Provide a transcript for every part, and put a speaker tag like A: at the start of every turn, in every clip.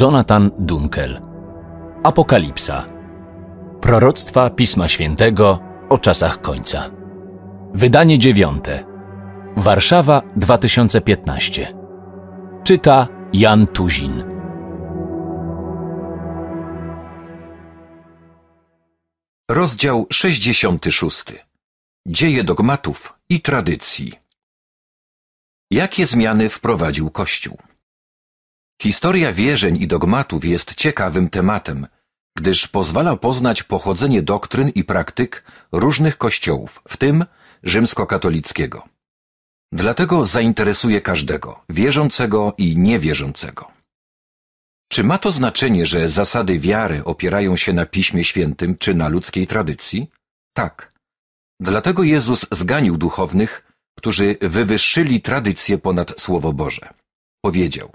A: Jonathan Dunkel. Apokalipsa. Proroctwa Pisma Świętego o czasach końca. Wydanie dziewiąte. Warszawa 2015. Czyta Jan Tuzin. Rozdział 66. Dzieje dogmatów i tradycji. Jakie zmiany wprowadził Kościół? Historia wierzeń i dogmatów jest ciekawym tematem, gdyż pozwala poznać pochodzenie doktryn i praktyk różnych kościołów, w tym rzymskokatolickiego. Dlatego zainteresuje każdego, wierzącego i niewierzącego. Czy ma to znaczenie, że zasady wiary opierają się na Piśmie Świętym czy na ludzkiej tradycji? Tak. Dlatego Jezus zganił duchownych, którzy wywyższyli tradycję ponad Słowo Boże. Powiedział: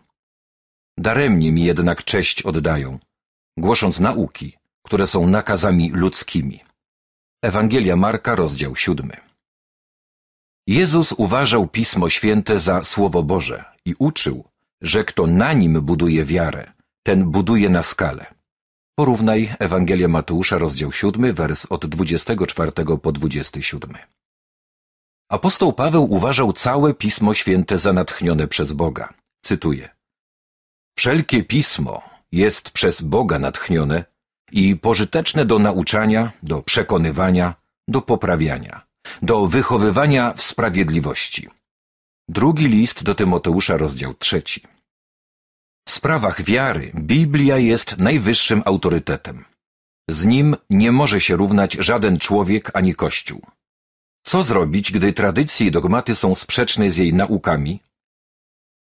A: Daremnie mi jednak cześć oddają, głosząc nauki, które są nakazami ludzkimi. Ewangelia Marka, rozdział siódmy. Jezus uważał Pismo Święte za Słowo Boże i uczył, że kto na nim buduje wiarę, ten buduje na skalę. Porównaj Ewangelia Mateusza, rozdział siódmy, wers od 24 po 27. Apostoł Paweł uważał całe Pismo Święte za natchnione przez Boga. Cytuję. Wszelkie pismo jest przez Boga natchnione i pożyteczne do nauczania, do przekonywania, do poprawiania, do wychowywania w sprawiedliwości. Drugi list do Tymoteusza, rozdział trzeci. W sprawach wiary Biblia jest najwyższym autorytetem. Z nim nie może się równać żaden człowiek ani kościół. Co zrobić, gdy tradycje i dogmaty są sprzeczne z jej naukami,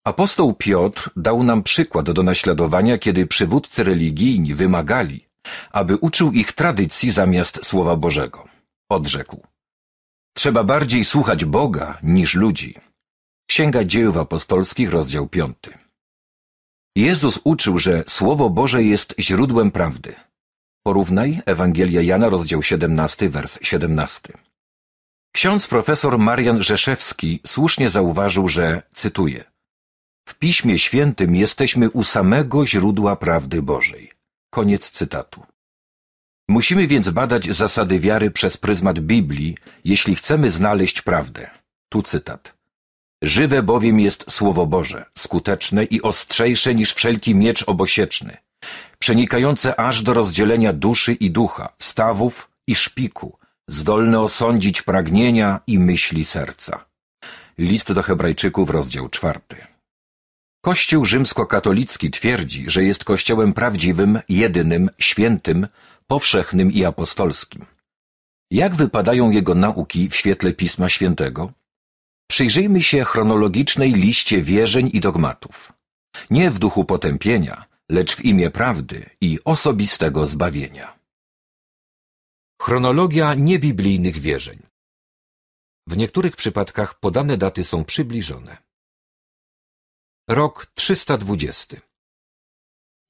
A: Apostoł Piotr dał nam przykład do naśladowania, kiedy przywódcy religijni wymagali, aby uczył ich tradycji zamiast Słowa Bożego. Odrzekł. Trzeba bardziej słuchać Boga niż ludzi. Księga Dziejów Apostolskich, rozdział 5. Jezus uczył, że Słowo Boże jest źródłem prawdy. Porównaj Ewangelia Jana, rozdział 17, wers 17. Ksiądz profesor Marian Rzeszewski słusznie zauważył, że, cytuję, w Piśmie Świętym jesteśmy u samego źródła prawdy Bożej. Koniec cytatu. Musimy więc badać zasady wiary przez pryzmat Biblii, jeśli chcemy znaleźć prawdę. Tu cytat. Żywe bowiem jest Słowo Boże, skuteczne i ostrzejsze niż wszelki miecz obosieczny, przenikające aż do rozdzielenia duszy i ducha, stawów i szpiku, zdolne osądzić pragnienia i myśli serca. List do Hebrajczyków, rozdział czwarty. Kościół rzymskokatolicki twierdzi, że jest Kościołem prawdziwym, jedynym, świętym, powszechnym i apostolskim. Jak wypadają jego nauki w świetle Pisma Świętego? Przyjrzyjmy się chronologicznej liście wierzeń i dogmatów. Nie w duchu potępienia, lecz w imię prawdy i osobistego zbawienia. Chronologia niebiblijnych wierzeń. W niektórych przypadkach podane daty są przybliżone. Rok 320.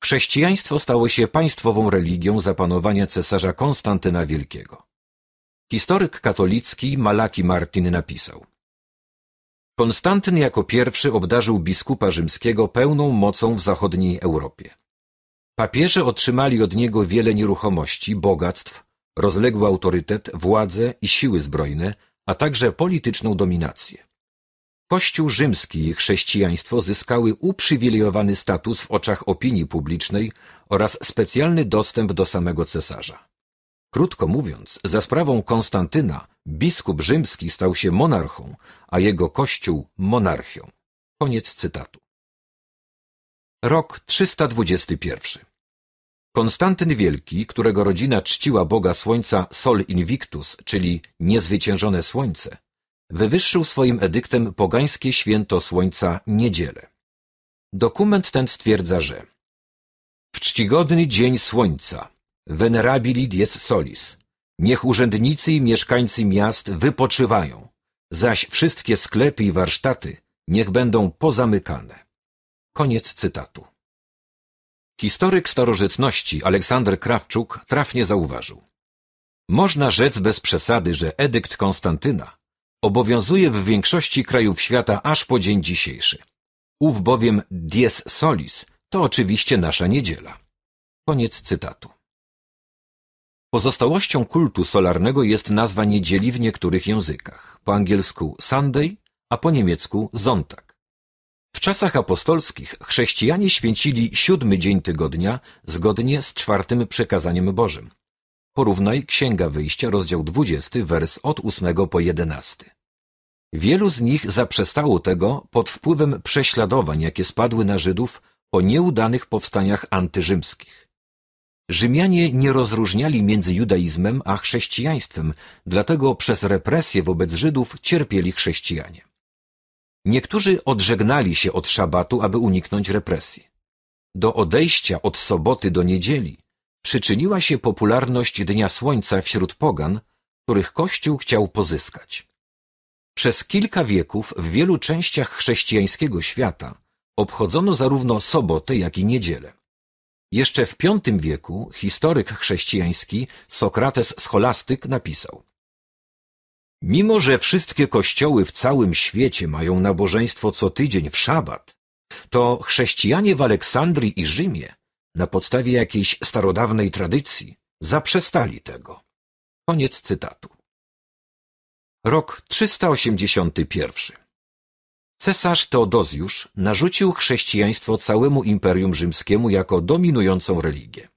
A: Chrześcijaństwo stało się państwową religią zapanowania cesarza Konstantyna Wielkiego. Historyk katolicki Malaki Martin napisał: Konstantyn jako pierwszy obdarzył biskupa rzymskiego pełną mocą w zachodniej Europie. Papieże otrzymali od niego wiele nieruchomości, bogactw, rozległy autorytet, władzę i siły zbrojne, a także polityczną dominację. Kościół rzymski i chrześcijaństwo zyskały uprzywilejowany status w oczach opinii publicznej oraz specjalny dostęp do samego cesarza. Krótko mówiąc, za sprawą Konstantyna biskup rzymski stał się monarchą, a jego kościół monarchią. Koniec cytatu. Rok 321. Konstantyn Wielki, którego rodzina czciła Boga Słońca Sol Invictus, czyli niezwyciężone słońce, wywyższył swoim edyktem pogańskie święto słońca niedzielę. Dokument ten stwierdza, że w czcigodny dzień słońca, venerabili dies solis, niech urzędnicy i mieszkańcy miast wypoczywają, zaś wszystkie sklepy i warsztaty niech będą pozamykane. Koniec cytatu. Historyk starożytności Aleksander Krawczuk trafnie zauważył. Można rzec bez przesady, że edykt Konstantyna obowiązuje w większości krajów świata aż po dzień dzisiejszy. Ów bowiem dies solis to oczywiście nasza niedziela. Koniec cytatu. Pozostałością kultu solarnego jest nazwa niedzieli w niektórych językach, po angielsku Sunday, a po niemiecku Sonntag. W czasach apostolskich chrześcijanie święcili siódmy dzień tygodnia zgodnie z czwartym przekazaniem Bożym, Porównaj Księga Wyjścia, rozdział 20, wers od 8 po 11. Wielu z nich zaprzestało tego pod wpływem prześladowań, jakie spadły na Żydów po nieudanych powstaniach antyrzymskich. Rzymianie nie rozróżniali między judaizmem a chrześcijaństwem, dlatego przez represje wobec Żydów cierpieli chrześcijanie. Niektórzy odżegnali się od szabatu, aby uniknąć represji. Do odejścia od soboty do niedzieli przyczyniła się popularność Dnia Słońca wśród pogan, których Kościół chciał pozyskać. Przez kilka wieków w wielu częściach chrześcijańskiego świata obchodzono zarówno sobotę, jak i niedzielę. Jeszcze w V wieku historyk chrześcijański Sokrates Scholastyk napisał Mimo, że wszystkie kościoły w całym świecie mają nabożeństwo co tydzień w szabat, to chrześcijanie w Aleksandrii i Rzymie na podstawie jakiejś starodawnej tradycji, zaprzestali tego. Koniec cytatu. Rok 381. Cesarz Teodozjusz narzucił chrześcijaństwo całemu Imperium Rzymskiemu jako dominującą religię.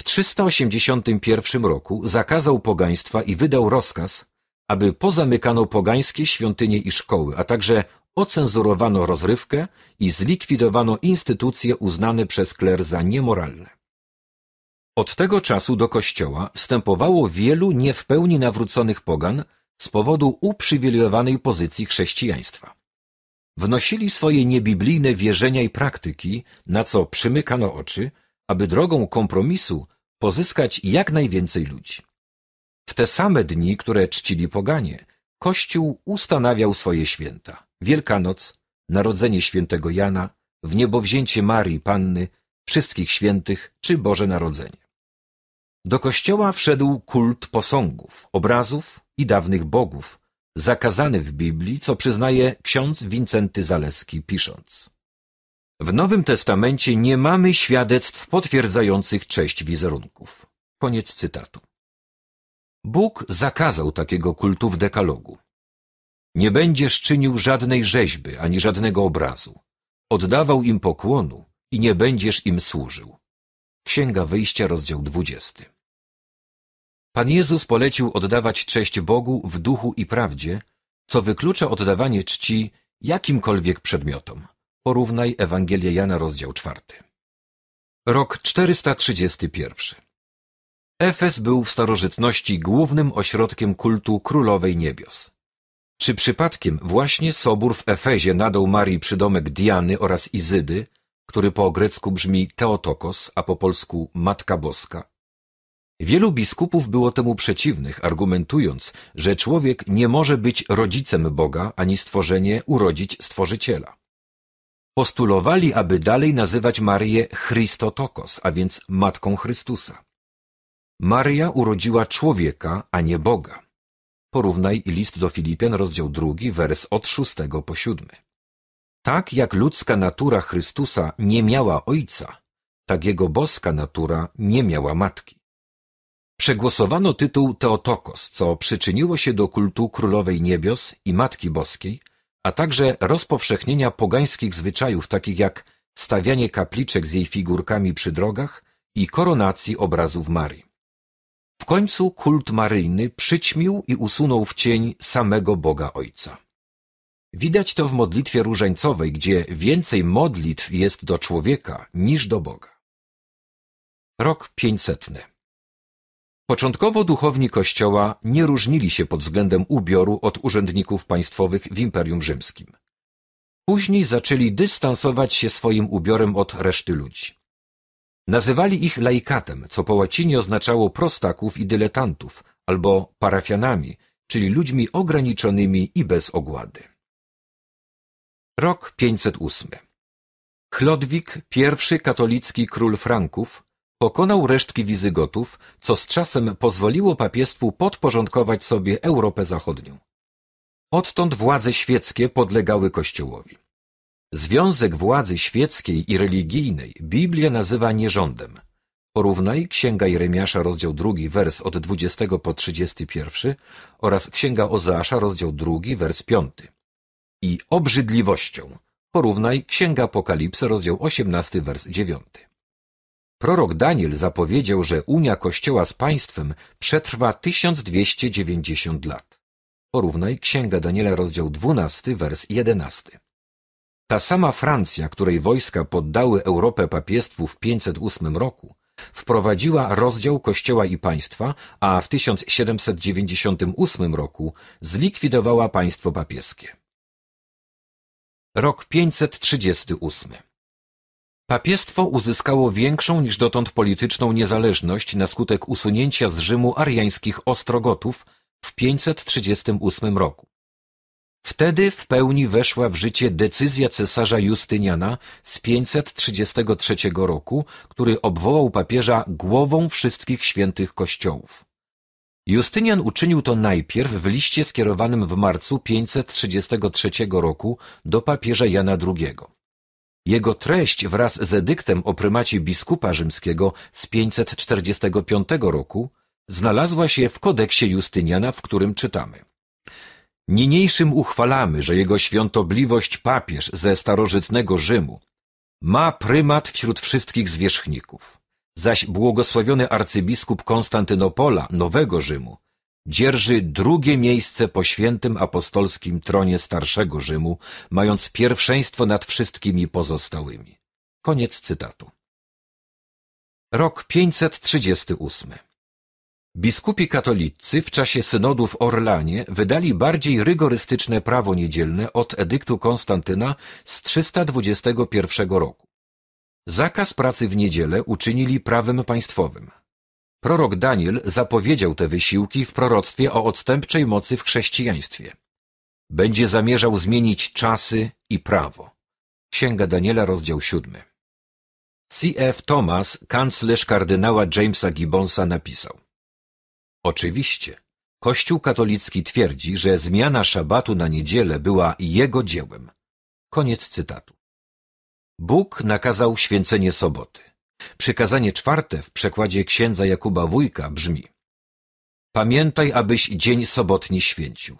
A: W 381 roku zakazał pogaństwa i wydał rozkaz, aby pozamykano pogańskie świątynie i szkoły, a także ocenzurowano rozrywkę i zlikwidowano instytucje uznane przez kler za niemoralne. Od tego czasu do kościoła wstępowało wielu nie w pełni nawróconych pogan z powodu uprzywilejowanej pozycji chrześcijaństwa. Wnosili swoje niebiblijne wierzenia i praktyki, na co przymykano oczy, aby drogą kompromisu pozyskać jak najwięcej ludzi. W te same dni, które czcili poganie, Kościół ustanawiał swoje święta. Wielkanoc, Narodzenie Świętego Jana, Wniebowzięcie Marii Panny, Wszystkich Świętych czy Boże Narodzenie. Do kościoła wszedł kult posągów, obrazów i dawnych bogów, zakazany w Biblii, co przyznaje ksiądz Wincenty Zaleski pisząc. W Nowym Testamencie nie mamy świadectw potwierdzających cześć wizerunków. Koniec cytatu. Bóg zakazał takiego kultu w dekalogu. Nie będziesz czynił żadnej rzeźby ani żadnego obrazu. Oddawał im pokłonu i nie będziesz im służył. Księga Wyjścia, rozdział 20. Pan Jezus polecił oddawać cześć Bogu w duchu i prawdzie, co wyklucza oddawanie czci jakimkolwiek przedmiotom. Porównaj Ewangelię Jana, rozdział 4. Rok 431. Efes był w starożytności głównym ośrodkiem kultu Królowej Niebios. Czy przypadkiem właśnie Sobór w Efezie nadał Marii przydomek Diany oraz Izydy, który po grecku brzmi Teotokos, a po polsku Matka Boska? Wielu biskupów było temu przeciwnych, argumentując, że człowiek nie może być rodzicem Boga, ani stworzenie urodzić Stworzyciela. Postulowali, aby dalej nazywać Marię Christotokos, a więc Matką Chrystusa. Maria urodziła człowieka, a nie Boga. Porównaj list do Filipian, rozdział drugi, wers od szóstego po siódmy. Tak jak ludzka natura Chrystusa nie miała ojca, tak jego boska natura nie miała matki. Przegłosowano tytuł Teotokos, co przyczyniło się do kultu Królowej Niebios i Matki Boskiej, a także rozpowszechnienia pogańskich zwyczajów takich jak stawianie kapliczek z jej figurkami przy drogach i koronacji obrazów Marii. W końcu kult maryjny przyćmił i usunął w cień samego Boga Ojca. Widać to w modlitwie różańcowej, gdzie więcej modlitw jest do człowieka niż do Boga. Rok 500. Początkowo duchowni Kościoła nie różnili się pod względem ubioru od urzędników państwowych w Imperium Rzymskim. Później zaczęli dystansować się swoim ubiorem od reszty ludzi. Nazywali ich laikatem, co po łacinie oznaczało prostaków i dyletantów, albo parafianami, czyli ludźmi ograniczonymi i bez ogłady. Rok 508 Chlodwik, pierwszy katolicki król Franków, pokonał resztki Wizygotów, co z czasem pozwoliło papiestwu podporządkować sobie Europę Zachodnią. Odtąd władze świeckie podlegały kościołowi. Związek władzy świeckiej i religijnej Biblia nazywa nierządem. Porównaj Księga Jeremiasza, rozdział 2, wers od 20 po 31 oraz Księga Ozeasza, rozdział 2, wers 5. I obrzydliwością. Porównaj Księga Apokalipsy, rozdział 18, wers 9. Prorok Daniel zapowiedział, że Unia Kościoła z państwem przetrwa 1290 lat. Porównaj Księga Daniela, rozdział 12, wers 11. Ta sama Francja, której wojska poddały Europę papiestwu w 508 roku, wprowadziła rozdział kościoła i państwa, a w 1798 roku zlikwidowała państwo papieskie. Rok 538 Papiestwo uzyskało większą niż dotąd polityczną niezależność na skutek usunięcia z Rzymu ariańskich Ostrogotów w 538 roku. Wtedy w pełni weszła w życie decyzja cesarza Justyniana z 533 roku, który obwołał papieża głową wszystkich świętych kościołów. Justynian uczynił to najpierw w liście skierowanym w marcu 533 roku do papieża Jana II. Jego treść wraz z edyktem o prymacie biskupa rzymskiego z 545 roku znalazła się w kodeksie Justyniana, w którym czytamy. Niniejszym uchwalamy, że jego świątobliwość papież ze starożytnego Rzymu ma prymat wśród wszystkich zwierzchników, zaś błogosławiony arcybiskup Konstantynopola, Nowego Rzymu, dzierży drugie miejsce po świętym apostolskim tronie Starszego Rzymu, mając pierwszeństwo nad wszystkimi pozostałymi. Koniec cytatu. Rok 538 Biskupi katolicy w czasie synodu w Orlanie wydali bardziej rygorystyczne prawo niedzielne od edyktu Konstantyna z 321 roku. Zakaz pracy w niedzielę uczynili prawem państwowym. Prorok Daniel zapowiedział te wysiłki w proroctwie o odstępczej mocy w chrześcijaństwie. Będzie zamierzał zmienić czasy i prawo. Księga Daniela, rozdział 7. C.F. Thomas, kanclerz kardynała Jamesa Gibbonsa napisał – Oczywiście, Kościół katolicki twierdzi, że zmiana szabatu na niedzielę była jego dziełem. Koniec cytatu. Bóg nakazał święcenie soboty. Przykazanie czwarte w przekładzie księdza Jakuba Wójka brzmi Pamiętaj, abyś dzień sobotni święcił.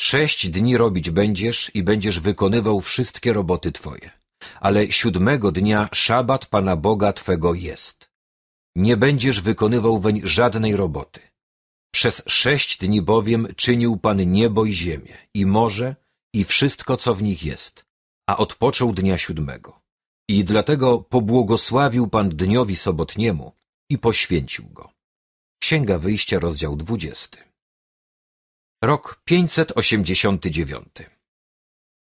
A: Sześć dni robić będziesz i będziesz wykonywał wszystkie roboty twoje. Ale siódmego dnia szabat Pana Boga twego jest. Nie będziesz wykonywał weń żadnej roboty przez sześć dni bowiem czynił Pan niebo i ziemię, i morze, i wszystko, co w nich jest, a odpoczął dnia siódmego. I dlatego pobłogosławił Pan dniowi sobotniemu i poświęcił go. Księga Wyjścia, rozdział 20. Rok 589.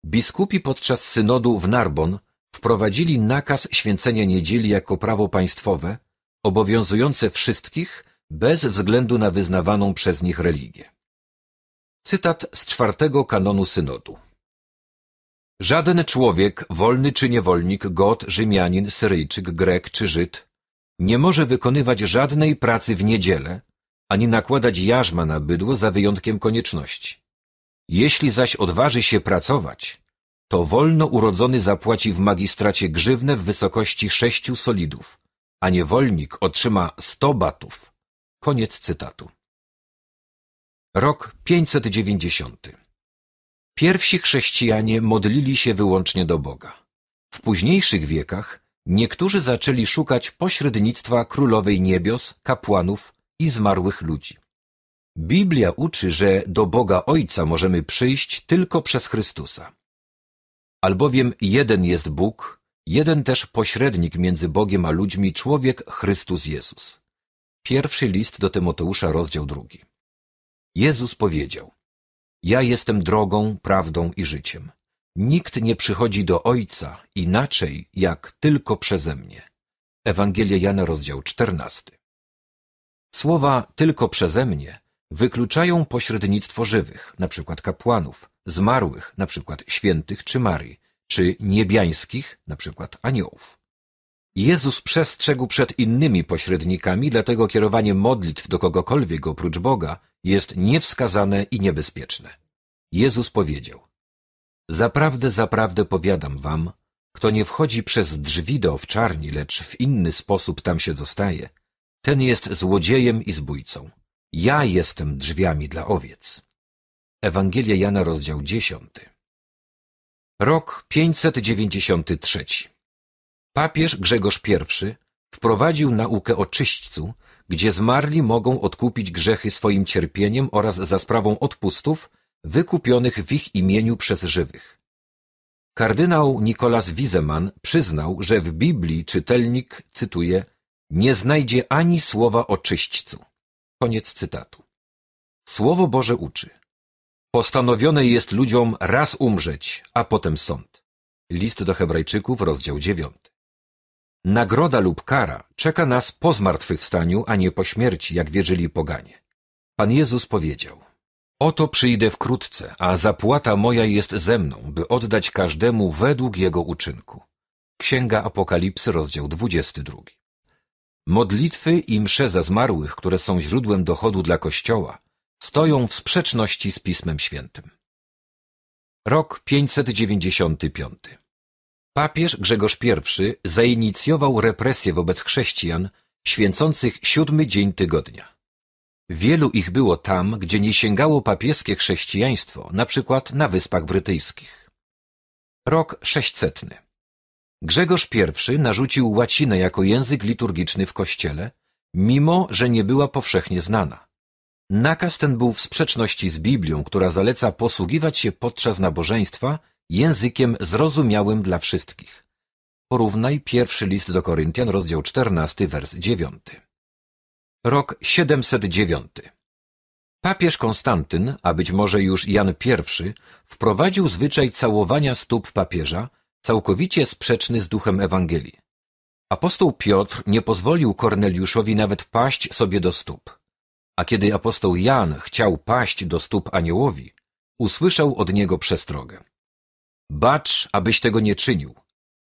A: Biskupi podczas synodu w Narbon wprowadzili nakaz święcenia niedzieli jako prawo państwowe, obowiązujące wszystkich, bez względu na wyznawaną przez nich religię. Cytat z czwartego kanonu synodu. Żaden człowiek, wolny czy niewolnik, Got, Rzymianin, Syryjczyk, Grek czy Żyd, nie może wykonywać żadnej pracy w niedzielę, ani nakładać jarzma na bydło za wyjątkiem konieczności. Jeśli zaś odważy się pracować, to wolno urodzony zapłaci w magistracie grzywne w wysokości sześciu solidów, a niewolnik otrzyma sto batów, Koniec cytatu. Rok 590. Pierwsi chrześcijanie modlili się wyłącznie do Boga. W późniejszych wiekach niektórzy zaczęli szukać pośrednictwa królowej niebios, kapłanów i zmarłych ludzi. Biblia uczy, że do Boga Ojca możemy przyjść tylko przez Chrystusa. Albowiem jeden jest Bóg, jeden też pośrednik między Bogiem a ludźmi, człowiek Chrystus Jezus. Pierwszy list do Tymoteusza, rozdział drugi. Jezus powiedział, Ja jestem drogą, prawdą i życiem. Nikt nie przychodzi do Ojca inaczej, jak tylko przeze mnie. Ewangelia Jana, rozdział czternasty. Słowa tylko przeze mnie wykluczają pośrednictwo żywych, np. kapłanów, zmarłych, np. świętych czy Marii, czy niebiańskich, np. aniołów. Jezus przestrzegł przed innymi pośrednikami, dlatego kierowanie modlitw do kogokolwiek oprócz Boga jest niewskazane i niebezpieczne. Jezus powiedział Zaprawdę, zaprawdę powiadam wam, kto nie wchodzi przez drzwi do owczarni, lecz w inny sposób tam się dostaje, ten jest złodziejem i zbójcą. Ja jestem drzwiami dla owiec. Ewangelia Jana, rozdział 10. Rok 593. Papież Grzegorz I wprowadził naukę o czyśćcu, gdzie zmarli mogą odkupić grzechy swoim cierpieniem oraz za sprawą odpustów wykupionych w ich imieniu przez żywych. Kardynał Nikolas Wiseman przyznał, że w Biblii czytelnik, cytuję, nie znajdzie ani słowa o czyśćcu. Koniec cytatu. Słowo Boże uczy. Postanowione jest ludziom raz umrzeć, a potem sąd. List do Hebrajczyków, rozdział dziewiąty. Nagroda lub kara czeka nas po zmartwychwstaniu, a nie po śmierci, jak wierzyli poganie. Pan Jezus powiedział: Oto przyjdę wkrótce, a zapłata moja jest ze mną, by oddać każdemu według jego uczynku. Księga Apokalipsy, rozdział 22. Modlitwy i msze za zmarłych, które są źródłem dochodu dla Kościoła, stoją w sprzeczności z Pismem Świętym. Rok 595 Papież Grzegorz I zainicjował represje wobec chrześcijan święcących siódmy dzień tygodnia. Wielu ich było tam, gdzie nie sięgało papieskie chrześcijaństwo, na przykład na Wyspach Brytyjskich. Rok 600. Grzegorz I narzucił łacinę jako język liturgiczny w kościele, mimo że nie była powszechnie znana. Nakaz ten był w sprzeczności z Biblią, która zaleca posługiwać się podczas nabożeństwa językiem zrozumiałym dla wszystkich. Porównaj pierwszy list do Koryntian, rozdział 14, wers 9. Rok 709. Papież Konstantyn, a być może już Jan I, wprowadził zwyczaj całowania stóp papieża, całkowicie sprzeczny z duchem Ewangelii. Apostoł Piotr nie pozwolił Korneliuszowi nawet paść sobie do stóp. A kiedy apostoł Jan chciał paść do stóp aniołowi, usłyszał od niego przestrogę. Bacz, abyś tego nie czynił,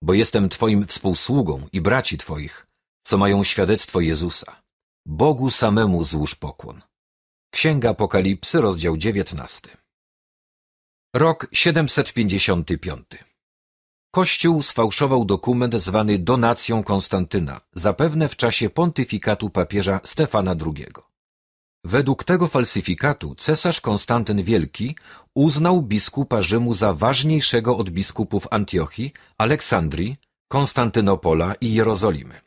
A: bo jestem Twoim współsługą i braci Twoich, co mają świadectwo Jezusa. Bogu samemu złóż pokłon. Księga Apokalipsy, rozdział 19. Rok 755. Kościół sfałszował dokument zwany donacją Konstantyna, zapewne w czasie pontyfikatu papieża Stefana II. Według tego falsyfikatu cesarz Konstantyn Wielki uznał biskupa Rzymu za ważniejszego od biskupów Antiochii, Aleksandrii, Konstantynopola i Jerozolimy.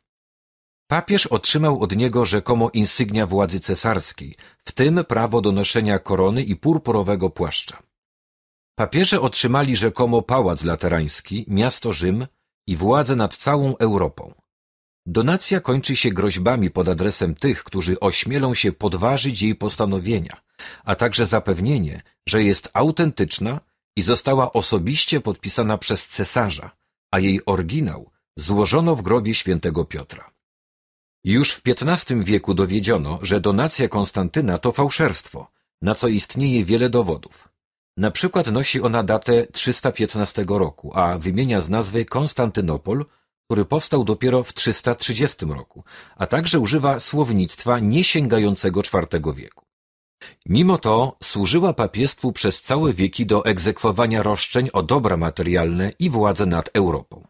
A: Papież otrzymał od niego rzekomo insygnia władzy cesarskiej, w tym prawo do noszenia korony i purpurowego płaszcza. Papieże otrzymali rzekomo pałac laterański, miasto Rzym i władzę nad całą Europą. Donacja kończy się groźbami pod adresem tych, którzy ośmielą się podważyć jej postanowienia – a także zapewnienie, że jest autentyczna i została osobiście podpisana przez cesarza, a jej oryginał złożono w grobie świętego Piotra. Już w XV wieku dowiedziono, że donacja Konstantyna to fałszerstwo, na co istnieje wiele dowodów. Na przykład nosi ona datę 315 roku, a wymienia z nazwy Konstantynopol, który powstał dopiero w 330 roku, a także używa słownictwa niesięgającego IV wieku. Mimo to służyła papiestwu przez całe wieki do egzekwowania roszczeń o dobra materialne i władzę nad Europą.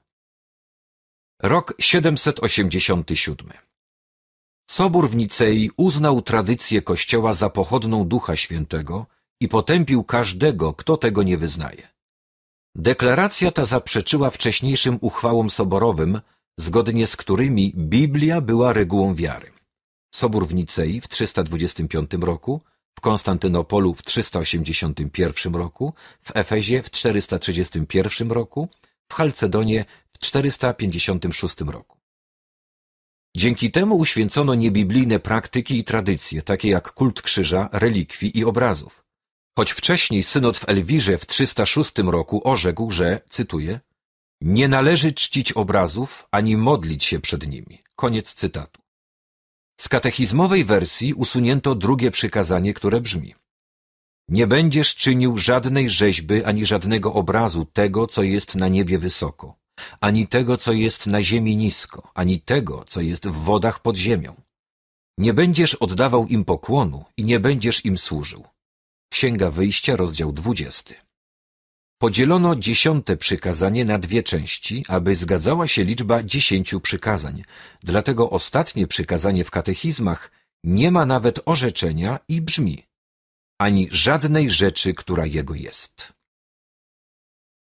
A: Rok 787 Sobór w Nicei uznał tradycję Kościoła za pochodną Ducha Świętego i potępił każdego, kto tego nie wyznaje. Deklaracja ta zaprzeczyła wcześniejszym uchwałom soborowym, zgodnie z którymi Biblia była regułą wiary. Sobór w Nicei w 325 roku w Konstantynopolu w 381 roku, w Efezie w 431 roku, w Chalcedonie w 456 roku. Dzięki temu uświęcono niebiblijne praktyki i tradycje, takie jak kult krzyża, relikwii i obrazów. Choć wcześniej synod w Elwirze w 306 roku orzekł, że, cytuję, nie należy czcić obrazów ani modlić się przed nimi. Koniec cytatu. Z katechizmowej wersji usunięto drugie przykazanie, które brzmi Nie będziesz czynił żadnej rzeźby ani żadnego obrazu tego, co jest na niebie wysoko, ani tego, co jest na ziemi nisko, ani tego, co jest w wodach pod ziemią. Nie będziesz oddawał im pokłonu i nie będziesz im służył. Księga Wyjścia, rozdział 20. Podzielono dziesiąte przykazanie na dwie części, aby zgadzała się liczba dziesięciu przykazań. Dlatego ostatnie przykazanie w katechizmach nie ma nawet orzeczenia i brzmi ani żadnej rzeczy, która jego jest.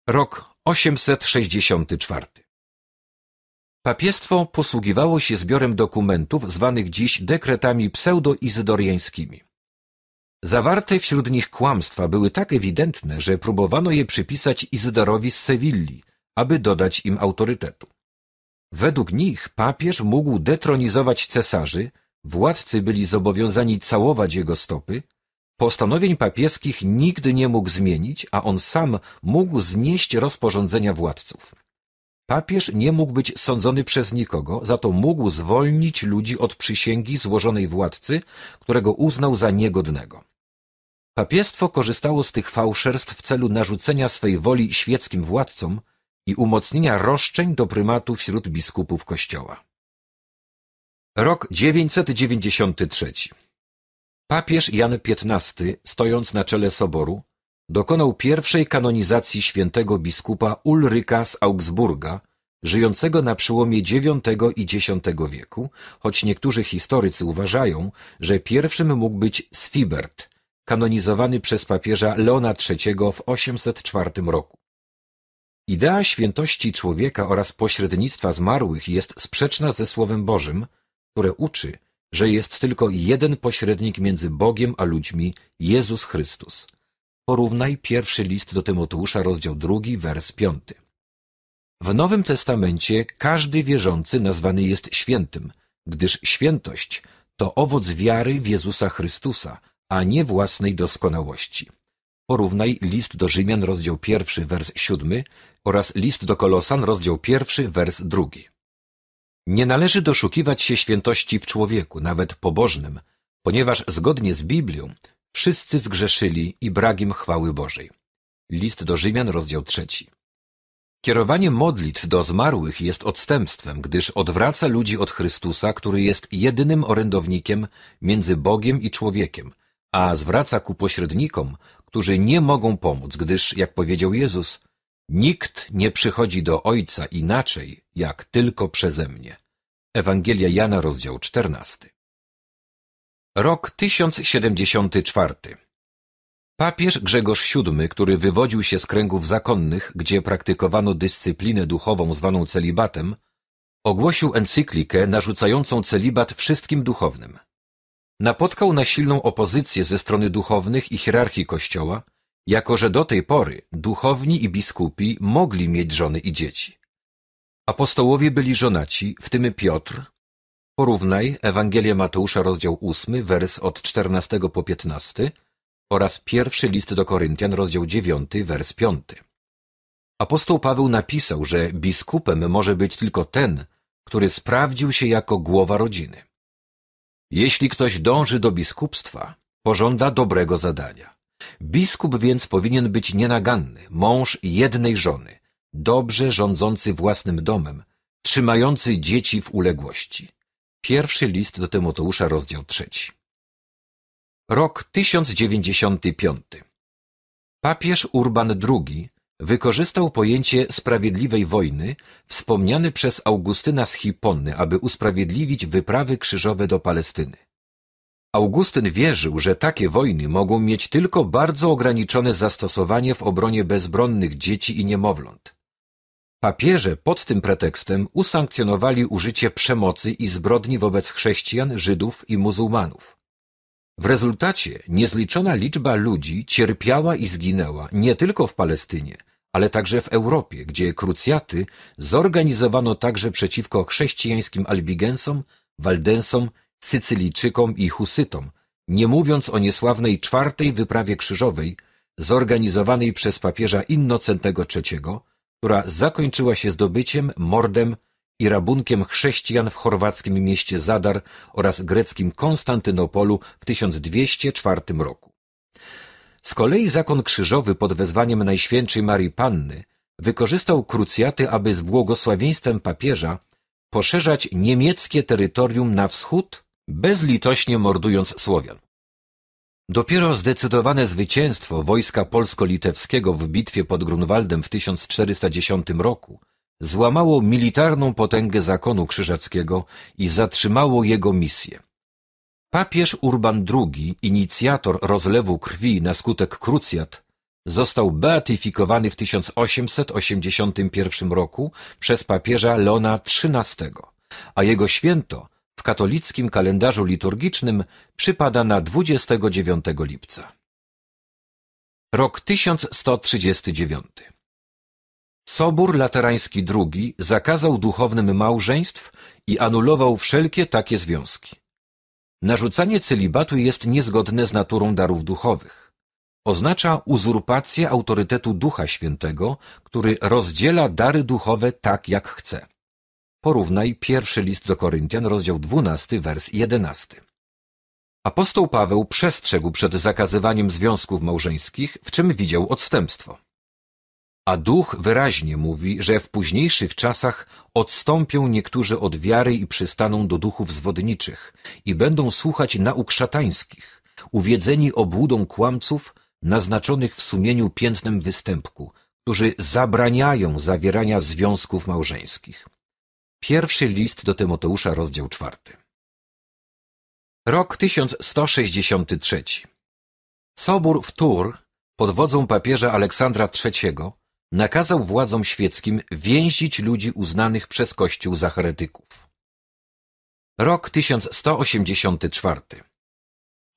A: Rok 864 Papiestwo posługiwało się zbiorem dokumentów zwanych dziś dekretami pseudoizydoriańskimi. Zawarte wśród nich kłamstwa były tak ewidentne, że próbowano je przypisać Izydorowi z Sewilli, aby dodać im autorytetu. Według nich papież mógł detronizować cesarzy, władcy byli zobowiązani całować jego stopy, postanowień papieskich nigdy nie mógł zmienić, a on sam mógł znieść rozporządzenia władców. Papież nie mógł być sądzony przez nikogo, za to mógł zwolnić ludzi od przysięgi złożonej władcy, którego uznał za niegodnego. Papiestwo korzystało z tych fałszerstw w celu narzucenia swej woli świeckim władcom i umocnienia roszczeń do prymatu wśród biskupów kościoła. Rok 993. Papież Jan XV, stojąc na czele soboru, dokonał pierwszej kanonizacji świętego biskupa Ulryka z Augsburga, żyjącego na przełomie IX i X wieku, choć niektórzy historycy uważają, że pierwszym mógł być Swibert, kanonizowany przez papieża Leona III w 804 roku. Idea świętości człowieka oraz pośrednictwa zmarłych jest sprzeczna ze Słowem Bożym, które uczy, że jest tylko jeden pośrednik między Bogiem a ludźmi, Jezus Chrystus. Porównaj pierwszy list do Tymoteusza, rozdział 2, wers 5. W Nowym Testamencie każdy wierzący nazwany jest świętym, gdyż świętość to owoc wiary w Jezusa Chrystusa – a nie własnej doskonałości. Porównaj list do Rzymian, rozdział pierwszy, wers siódmy oraz list do Kolosan, rozdział pierwszy, wers drugi. Nie należy doszukiwać się świętości w człowieku, nawet pobożnym, ponieważ zgodnie z Biblią wszyscy zgrzeszyli i brak im chwały Bożej. List do Rzymian, rozdział trzeci. Kierowanie modlitw do zmarłych jest odstępstwem, gdyż odwraca ludzi od Chrystusa, który jest jedynym orędownikiem między Bogiem i człowiekiem, a zwraca ku pośrednikom, którzy nie mogą pomóc, gdyż, jak powiedział Jezus, nikt nie przychodzi do Ojca inaczej, jak tylko przeze mnie. Ewangelia Jana, rozdział 14. Rok 1074. Papież Grzegorz VII, który wywodził się z kręgów zakonnych, gdzie praktykowano dyscyplinę duchową zwaną celibatem, ogłosił encyklikę narzucającą celibat wszystkim duchownym. Napotkał na silną opozycję ze strony duchownych i hierarchii Kościoła, jako że do tej pory duchowni i biskupi mogli mieć żony i dzieci. Apostołowie byli żonaci, w tym Piotr. Porównaj Ewangelię Mateusza, rozdział 8, wers od 14 po 15 oraz pierwszy list do Koryntian, rozdział 9, wers 5. Apostoł Paweł napisał, że biskupem może być tylko ten, który sprawdził się jako głowa rodziny. Jeśli ktoś dąży do biskupstwa, pożąda dobrego zadania. Biskup więc powinien być nienaganny, mąż jednej żony, dobrze rządzący własnym domem, trzymający dzieci w uległości. Pierwszy list do Tymoteusza, rozdział trzeci. Rok 1095. Papież Urban II Wykorzystał pojęcie sprawiedliwej wojny wspomniane przez Augustyna z Hippony, aby usprawiedliwić wyprawy krzyżowe do Palestyny. Augustyn wierzył, że takie wojny mogą mieć tylko bardzo ograniczone zastosowanie w obronie bezbronnych dzieci i niemowląt. Papieże pod tym pretekstem usankcjonowali użycie przemocy i zbrodni wobec chrześcijan, Żydów i muzułmanów. W rezultacie niezliczona liczba ludzi cierpiała i zginęła nie tylko w Palestynie, ale także w Europie, gdzie krucjaty zorganizowano także przeciwko chrześcijańskim albigensom, waldensom, Sycylijczykom i Husytom, nie mówiąc o niesławnej czwartej wyprawie krzyżowej zorganizowanej przez papieża Innocentego III, która zakończyła się zdobyciem, mordem i rabunkiem chrześcijan w chorwackim mieście Zadar oraz greckim Konstantynopolu w 1204 roku. Z kolei zakon krzyżowy pod wezwaniem Najświętszej Marii Panny wykorzystał krucjaty, aby z błogosławieństwem papieża poszerzać niemieckie terytorium na wschód, bezlitośnie mordując Słowian. Dopiero zdecydowane zwycięstwo wojska polsko-litewskiego w bitwie pod Grunwaldem w 1410 roku złamało militarną potęgę zakonu krzyżackiego i zatrzymało jego misję. Papież Urban II, inicjator rozlewu krwi na skutek krucjat, został beatyfikowany w 1881 roku przez papieża Leona XIII, a jego święto w katolickim kalendarzu liturgicznym przypada na 29 lipca. Rok 1139 Sobór Laterański II zakazał duchownym małżeństw i anulował wszelkie takie związki. Narzucanie celibatu jest niezgodne z naturą darów duchowych. Oznacza uzurpację autorytetu Ducha Świętego, który rozdziela dary duchowe tak, jak chce. Porównaj pierwszy list do Koryntian, rozdział 12, wers 11. Apostoł Paweł przestrzegł przed zakazywaniem związków małżeńskich, w czym widział odstępstwo. A Duch wyraźnie mówi, że w późniejszych czasach odstąpią niektórzy od wiary i przystaną do duchów zwodniczych i będą słuchać nauk szatańskich, uwiedzeni obłudą kłamców naznaczonych w sumieniu piętnem występku, którzy zabraniają zawierania związków małżeńskich. Pierwszy list do Tymoteusza, rozdział czwarty. Rok 1163. Sobór w Tur pod wodzą papieża Aleksandra III nakazał władzom świeckim więzić ludzi uznanych przez Kościół za heretyków. Rok 1184.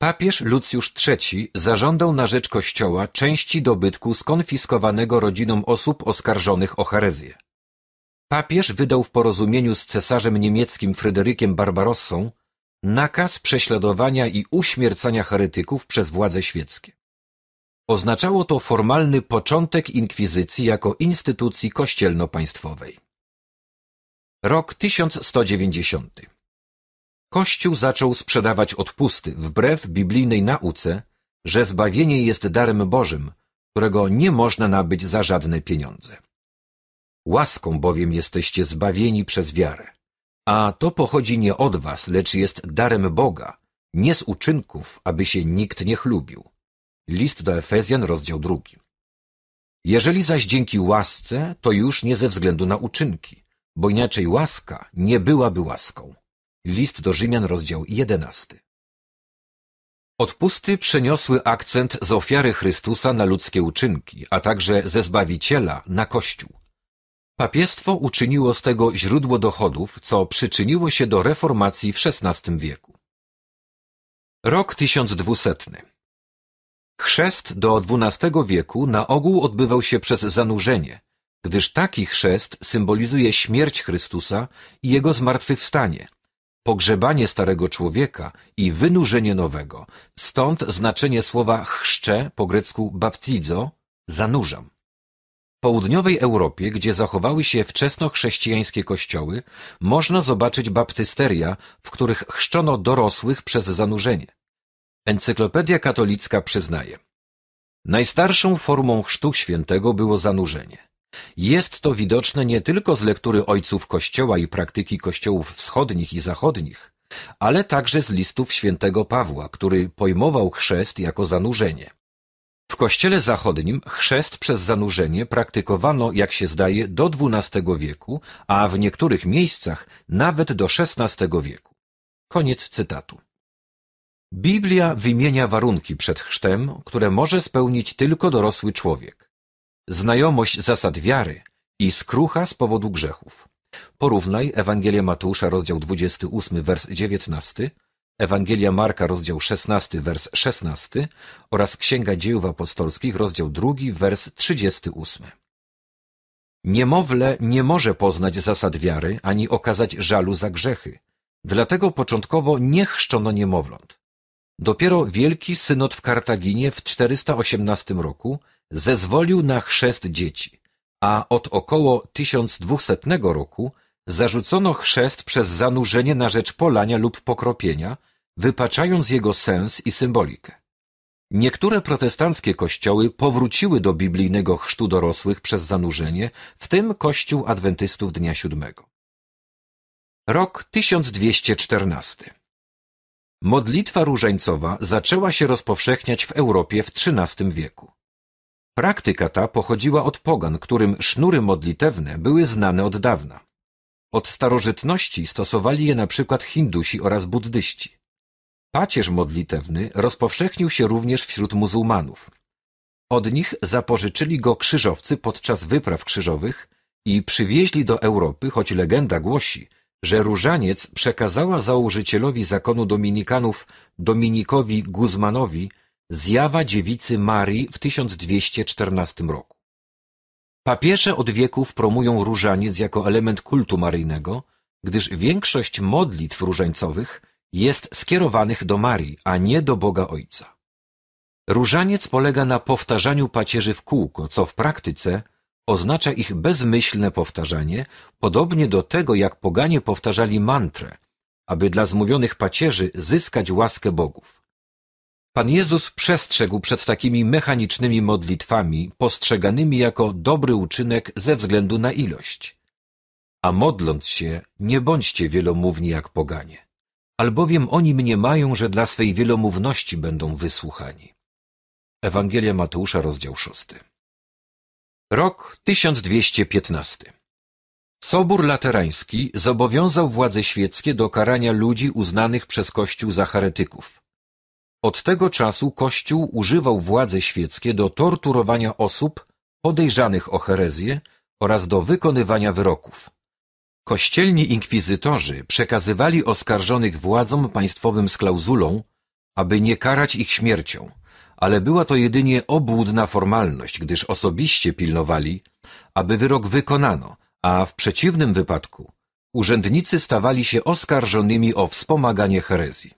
A: Papież Lucjusz III zażądał na rzecz Kościoła części dobytku skonfiskowanego rodzinom osób oskarżonych o herezję. Papież wydał w porozumieniu z cesarzem niemieckim Fryderykiem Barbarossą nakaz prześladowania i uśmiercania heretyków przez władze świeckie. Oznaczało to formalny początek inkwizycji jako instytucji kościelno-państwowej. Rok 1190. Kościół zaczął sprzedawać odpusty wbrew biblijnej nauce, że zbawienie jest darem Bożym, którego nie można nabyć za żadne pieniądze. Łaską bowiem jesteście zbawieni przez wiarę, a to pochodzi nie od was, lecz jest darem Boga, nie z uczynków, aby się nikt nie chlubił. List do Efezjan, rozdział drugi. Jeżeli zaś dzięki łasce, to już nie ze względu na uczynki, bo inaczej łaska nie byłaby łaską. List do Rzymian, rozdział jedenasty. Odpusty przeniosły akcent z ofiary Chrystusa na ludzkie uczynki, a także ze Zbawiciela na Kościół. Papiestwo uczyniło z tego źródło dochodów, co przyczyniło się do reformacji w XVI wieku. Rok 1200. Chrzest do XII wieku na ogół odbywał się przez zanurzenie, gdyż taki chrzest symbolizuje śmierć Chrystusa i Jego zmartwychwstanie, pogrzebanie starego człowieka i wynurzenie nowego, stąd znaczenie słowa chrzcze po grecku baptizo, zanurzam. W południowej Europie, gdzie zachowały się wczesnochrześcijańskie kościoły, można zobaczyć baptysteria, w których chrzczono dorosłych przez zanurzenie. Encyklopedia Katolicka przyznaje Najstarszą formą chrztu świętego było zanurzenie. Jest to widoczne nie tylko z lektury ojców Kościoła i praktyki kościołów wschodnich i zachodnich, ale także z listów świętego Pawła, który pojmował chrzest jako zanurzenie. W kościele zachodnim chrzest przez zanurzenie praktykowano, jak się zdaje, do XII wieku, a w niektórych miejscach nawet do XVI wieku. Koniec cytatu. Biblia wymienia warunki przed chrztem, które może spełnić tylko dorosły człowiek. Znajomość zasad wiary i skrucha z powodu grzechów. Porównaj Ewangelię Mateusza, rozdział 28, wers 19, Ewangelia Marka, rozdział 16, wers 16 oraz Księga Dziejów Apostolskich, rozdział 2, wers 38. Niemowlę nie może poznać zasad wiary ani okazać żalu za grzechy. Dlatego początkowo nie chrzczono niemowląt. Dopiero Wielki Synod w Kartaginie w 418 roku zezwolił na chrzest dzieci, a od około 1200 roku zarzucono chrzest przez zanurzenie na rzecz polania lub pokropienia, wypaczając jego sens i symbolikę. Niektóre protestanckie kościoły powróciły do biblijnego chrztu dorosłych przez zanurzenie, w tym Kościół Adwentystów Dnia Siódmego. Rok 1214 Modlitwa różańcowa zaczęła się rozpowszechniać w Europie w XIII wieku. Praktyka ta pochodziła od pogan, którym sznury modlitewne były znane od dawna. Od starożytności stosowali je na przykład Hindusi oraz buddyści. Pacierz modlitewny rozpowszechnił się również wśród muzułmanów. Od nich zapożyczyli go krzyżowcy podczas wypraw krzyżowych i przywieźli do Europy, choć legenda głosi, że Różaniec przekazała założycielowi zakonu dominikanów Dominikowi Guzmanowi zjawa dziewicy Marii w 1214 roku. Papieże od wieków promują różaniec jako element kultu maryjnego, gdyż większość modlitw różańcowych jest skierowanych do Marii, a nie do Boga Ojca. Różaniec polega na powtarzaniu pacierzy w kółko, co w praktyce Oznacza ich bezmyślne powtarzanie, podobnie do tego, jak poganie powtarzali mantrę, aby dla zmówionych pacierzy zyskać łaskę bogów. Pan Jezus przestrzegł przed takimi mechanicznymi modlitwami, postrzeganymi jako dobry uczynek ze względu na ilość. A modląc się, nie bądźcie wielomówni jak poganie, albowiem oni mniemają, że dla swej wielomówności będą wysłuchani. Ewangelia Mateusza, rozdział 6. Rok 1215. Sobór laterański zobowiązał władze świeckie do karania ludzi uznanych przez Kościół za heretyków. Od tego czasu Kościół używał władze świeckie do torturowania osób podejrzanych o herezję oraz do wykonywania wyroków. Kościelni inkwizytorzy przekazywali oskarżonych władzom państwowym z klauzulą, aby nie karać ich śmiercią – ale była to jedynie obłudna formalność, gdyż osobiście pilnowali, aby wyrok wykonano, a w przeciwnym wypadku urzędnicy stawali się oskarżonymi o wspomaganie herezji.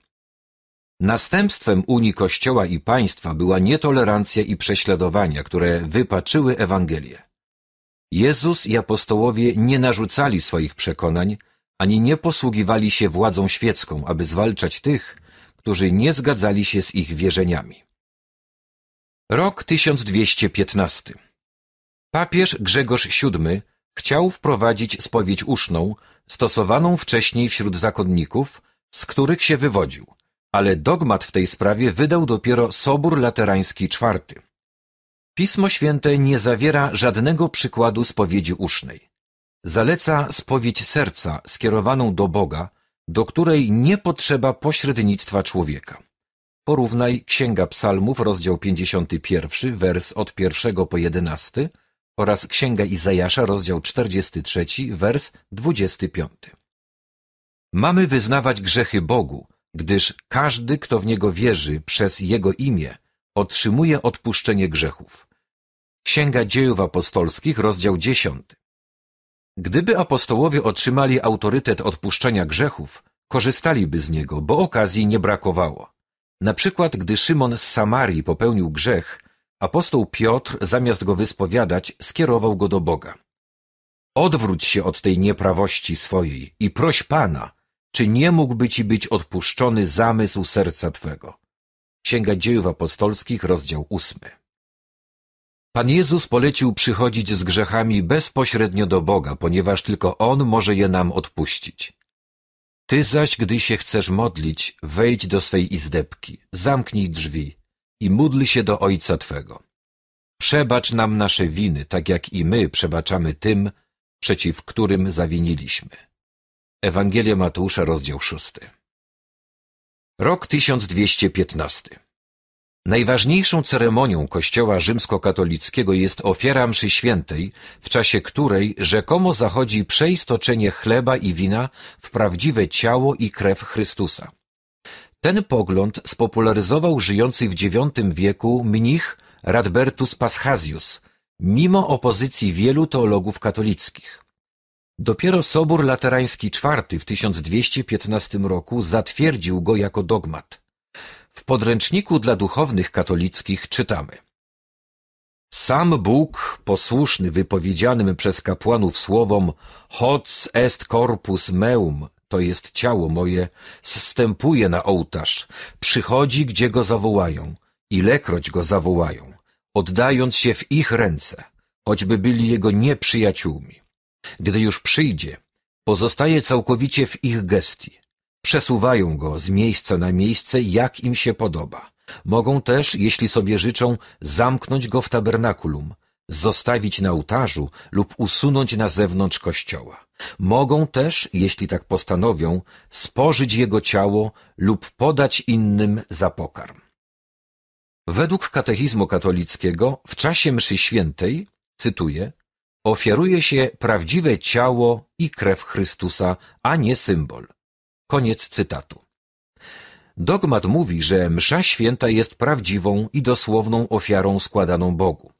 A: Następstwem unii Kościoła i państwa była nietolerancja i prześladowania, które wypaczyły Ewangelię. Jezus i apostołowie nie narzucali swoich przekonań, ani nie posługiwali się władzą świecką, aby zwalczać tych, którzy nie zgadzali się z ich wierzeniami. Rok 1215. Papież Grzegorz VII chciał wprowadzić spowiedź uszną, stosowaną wcześniej wśród zakonników, z których się wywodził, ale dogmat w tej sprawie wydał dopiero Sobór Laterański IV. Pismo Święte nie zawiera żadnego przykładu spowiedzi usznej. Zaleca spowiedź serca skierowaną do Boga, do której nie potrzeba pośrednictwa człowieka. Porównaj Księga Psalmów, rozdział 51, wers od pierwszego po jedenasty oraz Księga Izajasza, rozdział 43, wers 25. Mamy wyznawać grzechy Bogu, gdyż każdy, kto w Niego wierzy przez Jego imię, otrzymuje odpuszczenie grzechów. Księga Dziejów Apostolskich, rozdział 10. Gdyby apostołowie otrzymali autorytet odpuszczenia grzechów, korzystaliby z niego, bo okazji nie brakowało. Na przykład, gdy Szymon z Samarii popełnił grzech, apostoł Piotr, zamiast go wyspowiadać, skierował go do Boga. Odwróć się od tej nieprawości swojej i proś Pana, czy nie mógłby ci być odpuszczony zamysł serca Twego. Księga Dziejów Apostolskich, rozdział ósmy. Pan Jezus polecił przychodzić z grzechami bezpośrednio do Boga, ponieważ tylko On może je nam odpuścić. Ty zaś, gdy się chcesz modlić, wejdź do swej izdebki, zamknij drzwi i módl się do Ojca Twego. Przebacz nam nasze winy, tak jak i my przebaczamy tym, przeciw którym zawiniliśmy. Ewangelia Mateusza, rozdział 6. Rok 1215 Najważniejszą ceremonią Kościoła rzymskokatolickiego jest ofiara mszy świętej, w czasie której rzekomo zachodzi przeistoczenie chleba i wina w prawdziwe ciało i krew Chrystusa. Ten pogląd spopularyzował żyjący w IX wieku mnich Radbertus Paschasius, mimo opozycji wielu teologów katolickich. Dopiero Sobór Laterański IV w 1215 roku zatwierdził go jako dogmat. W podręczniku dla duchownych katolickich czytamy: Sam Bóg, posłuszny wypowiedzianym przez kapłanów słowom Hoc est corpus meum, to jest ciało moje, zstępuje na ołtarz, przychodzi, gdzie go zawołają, ilekroć go zawołają, oddając się w ich ręce, choćby byli jego nieprzyjaciółmi. Gdy już przyjdzie, pozostaje całkowicie w ich gestii. Przesuwają go z miejsca na miejsce, jak im się podoba. Mogą też, jeśli sobie życzą, zamknąć go w tabernakulum, zostawić na ołtarzu lub usunąć na zewnątrz kościoła. Mogą też, jeśli tak postanowią, spożyć jego ciało lub podać innym za pokarm. Według katechizmu katolickiego w czasie mszy świętej, cytuję, ofiaruje się prawdziwe ciało i krew Chrystusa, a nie symbol. Koniec cytatu. Dogmat mówi, że msza święta jest prawdziwą i dosłowną ofiarą składaną Bogu.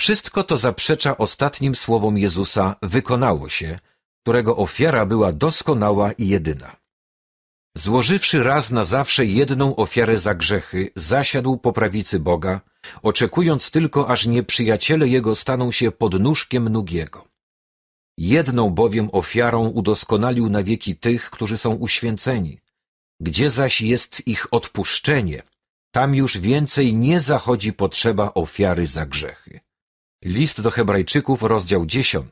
A: Wszystko to zaprzecza ostatnim słowom Jezusa wykonało się, którego ofiara była doskonała i jedyna. Złożywszy raz na zawsze jedną ofiarę za grzechy, zasiadł po prawicy Boga, oczekując tylko, aż nieprzyjaciele Jego staną się podnóżkiem nóg Jego. Jedną bowiem ofiarą udoskonalił na wieki tych, którzy są uświęceni. Gdzie zaś jest ich odpuszczenie, tam już więcej nie zachodzi potrzeba ofiary za grzechy. List do Hebrajczyków, rozdział 10.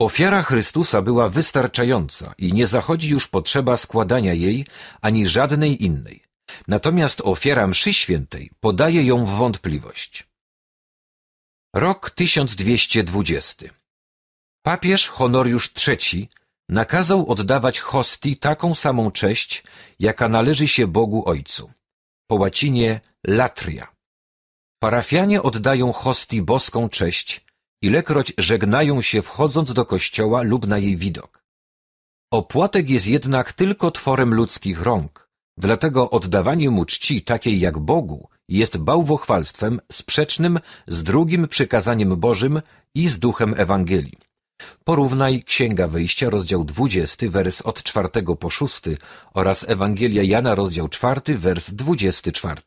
A: Ofiara Chrystusa była wystarczająca i nie zachodzi już potrzeba składania jej ani żadnej innej. Natomiast ofiara mszy świętej podaje ją w wątpliwość. Rok 1220. Papież Honoriusz III nakazał oddawać hostii taką samą cześć, jaka należy się Bogu Ojcu. Po łacinie latria. Parafianie oddają hostii boską cześć, ilekroć żegnają się wchodząc do kościoła lub na jej widok. Opłatek jest jednak tylko tworem ludzkich rąk, dlatego oddawanie mu czci takiej jak Bogu jest bałwochwalstwem sprzecznym z drugim przykazaniem Bożym i z duchem Ewangelii. Porównaj Księga Wyjścia, rozdział 20, wers od 4 po 6 oraz Ewangelia Jana, rozdział 4, wers 24.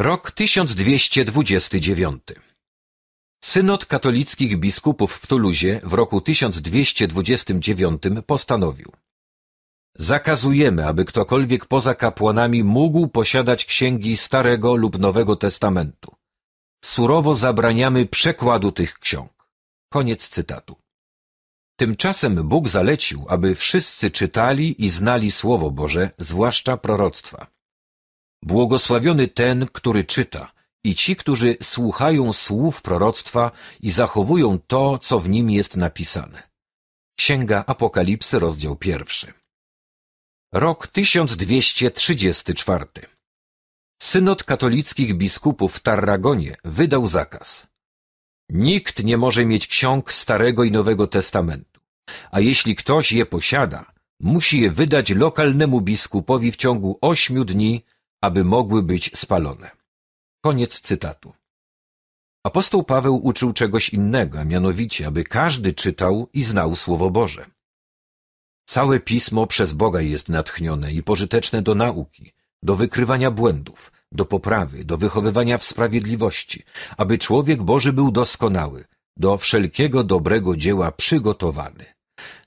A: Rok 1229 Synod katolickich biskupów w Tuluzie w roku 1229 postanowił Zakazujemy, aby ktokolwiek poza kapłanami mógł posiadać księgi Starego lub Nowego Testamentu. Surowo zabraniamy przekładu tych ksiąg. Koniec cytatu. Tymczasem Bóg zalecił, aby wszyscy czytali i znali Słowo Boże, zwłaszcza proroctwa. Błogosławiony ten, który czyta, i ci, którzy słuchają słów proroctwa i zachowują to, co w nim jest napisane. Księga Apokalipsy, rozdział pierwszy. Rok 1234. Synod katolickich biskupów w Tarragonie wydał zakaz. Nikt nie może mieć ksiąg Starego i Nowego Testamentu, a jeśli ktoś je posiada, musi je wydać lokalnemu biskupowi w ciągu ośmiu dni, aby mogły być spalone. Koniec cytatu. Apostoł Paweł uczył czegoś innego, a mianowicie, aby każdy czytał i znał Słowo Boże. Całe pismo przez Boga jest natchnione i pożyteczne do nauki, do wykrywania błędów, do poprawy, do wychowywania w sprawiedliwości, aby człowiek Boży był doskonały, do wszelkiego dobrego dzieła przygotowany.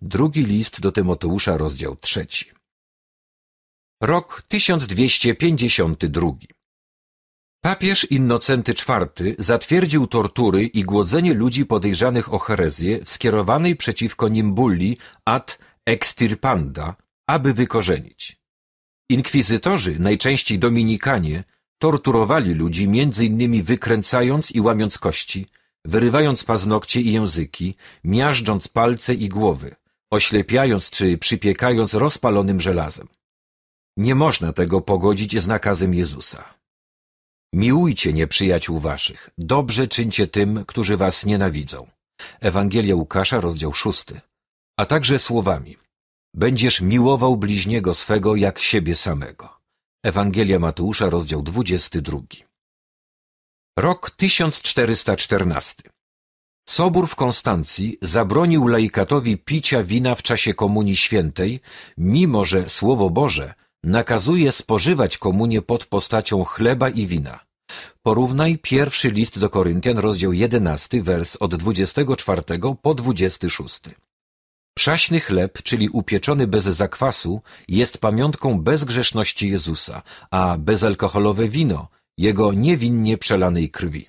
A: Drugi list do Tymoteusza, rozdział trzeci. Rok 1252. Papież Innocenty IV zatwierdził tortury i głodzenie ludzi podejrzanych o herezję w skierowanej przeciwko nim bulli ad extirpanda, aby wykorzenić. Inkwizytorzy, najczęściej dominikanie, Torturowali ludzi między innymi wykręcając i łamiąc kości, wyrywając paznokcie i języki, miażdżąc palce i głowy, oślepiając czy przypiekając rozpalonym żelazem. Nie można tego pogodzić z nakazem Jezusa. Miłujcie nieprzyjaciół waszych, dobrze czyńcie tym, którzy was nienawidzą. Ewangelia Łukasza, rozdział szósty, A także słowami. Będziesz miłował bliźniego swego jak siebie samego. Ewangelia Mateusza, rozdział 22. Rok 1414. Sobór w Konstancji zabronił laikatowi picia wina w czasie Komunii Świętej, mimo że Słowo Boże nakazuje spożywać komunię pod postacią chleba i wina. Porównaj pierwszy list do Koryntian, rozdział 11, wers od 24 po 26. Przaśny chleb, czyli upieczony bez zakwasu, jest pamiątką bezgrzeszności Jezusa, a bezalkoholowe wino – Jego niewinnie przelanej krwi.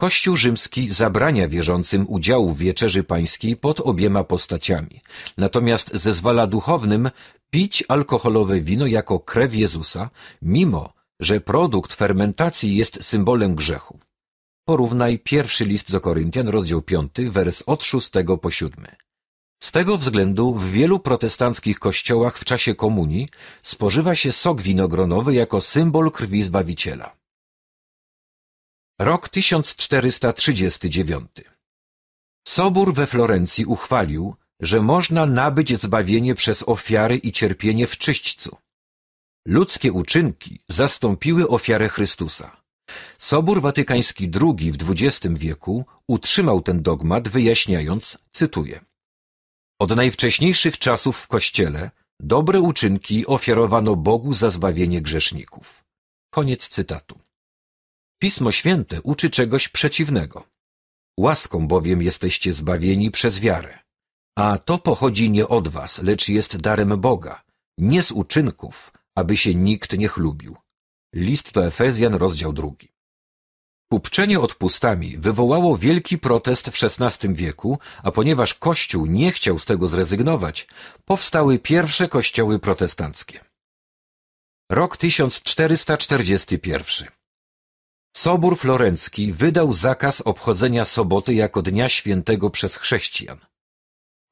A: Kościół rzymski zabrania wierzącym udziału w Wieczerzy Pańskiej pod obiema postaciami, natomiast zezwala duchownym pić alkoholowe wino jako krew Jezusa, mimo że produkt fermentacji jest symbolem grzechu. Porównaj pierwszy list do Koryntian, rozdział 5, wers od 6 po 7. Z tego względu w wielu protestanckich kościołach w czasie komunii spożywa się sok winogronowy jako symbol krwi Zbawiciela. Rok 1439 Sobór we Florencji uchwalił, że można nabyć zbawienie przez ofiary i cierpienie w czyśćcu. Ludzkie uczynki zastąpiły ofiarę Chrystusa. Sobór Watykański II w XX wieku utrzymał ten dogmat, wyjaśniając, cytuję, od najwcześniejszych czasów w Kościele dobre uczynki ofiarowano Bogu za zbawienie grzeszników. Koniec cytatu. Pismo Święte uczy czegoś przeciwnego. Łaską bowiem jesteście zbawieni przez wiarę. A to pochodzi nie od was, lecz jest darem Boga, nie z uczynków, aby się nikt nie chlubił. List do Efezjan, rozdział drugi. Kupczenie odpustami wywołało wielki protest w XVI wieku, a ponieważ Kościół nie chciał z tego zrezygnować, powstały pierwsze kościoły protestanckie. Rok 1441. Sobór Florencki wydał zakaz obchodzenia soboty jako dnia świętego przez chrześcijan.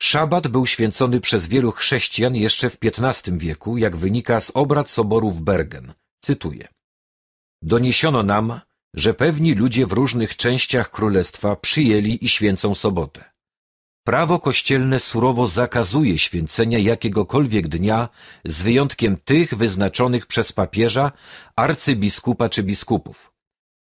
A: Szabat był święcony przez wielu chrześcijan jeszcze w XV wieku, jak wynika z obrad soboru w Bergen. Cytuję. Doniesiono nam, że pewni ludzie w różnych częściach królestwa przyjęli i święcą sobotę. Prawo kościelne surowo zakazuje święcenia jakiegokolwiek dnia z wyjątkiem tych wyznaczonych przez papieża, arcybiskupa czy biskupów.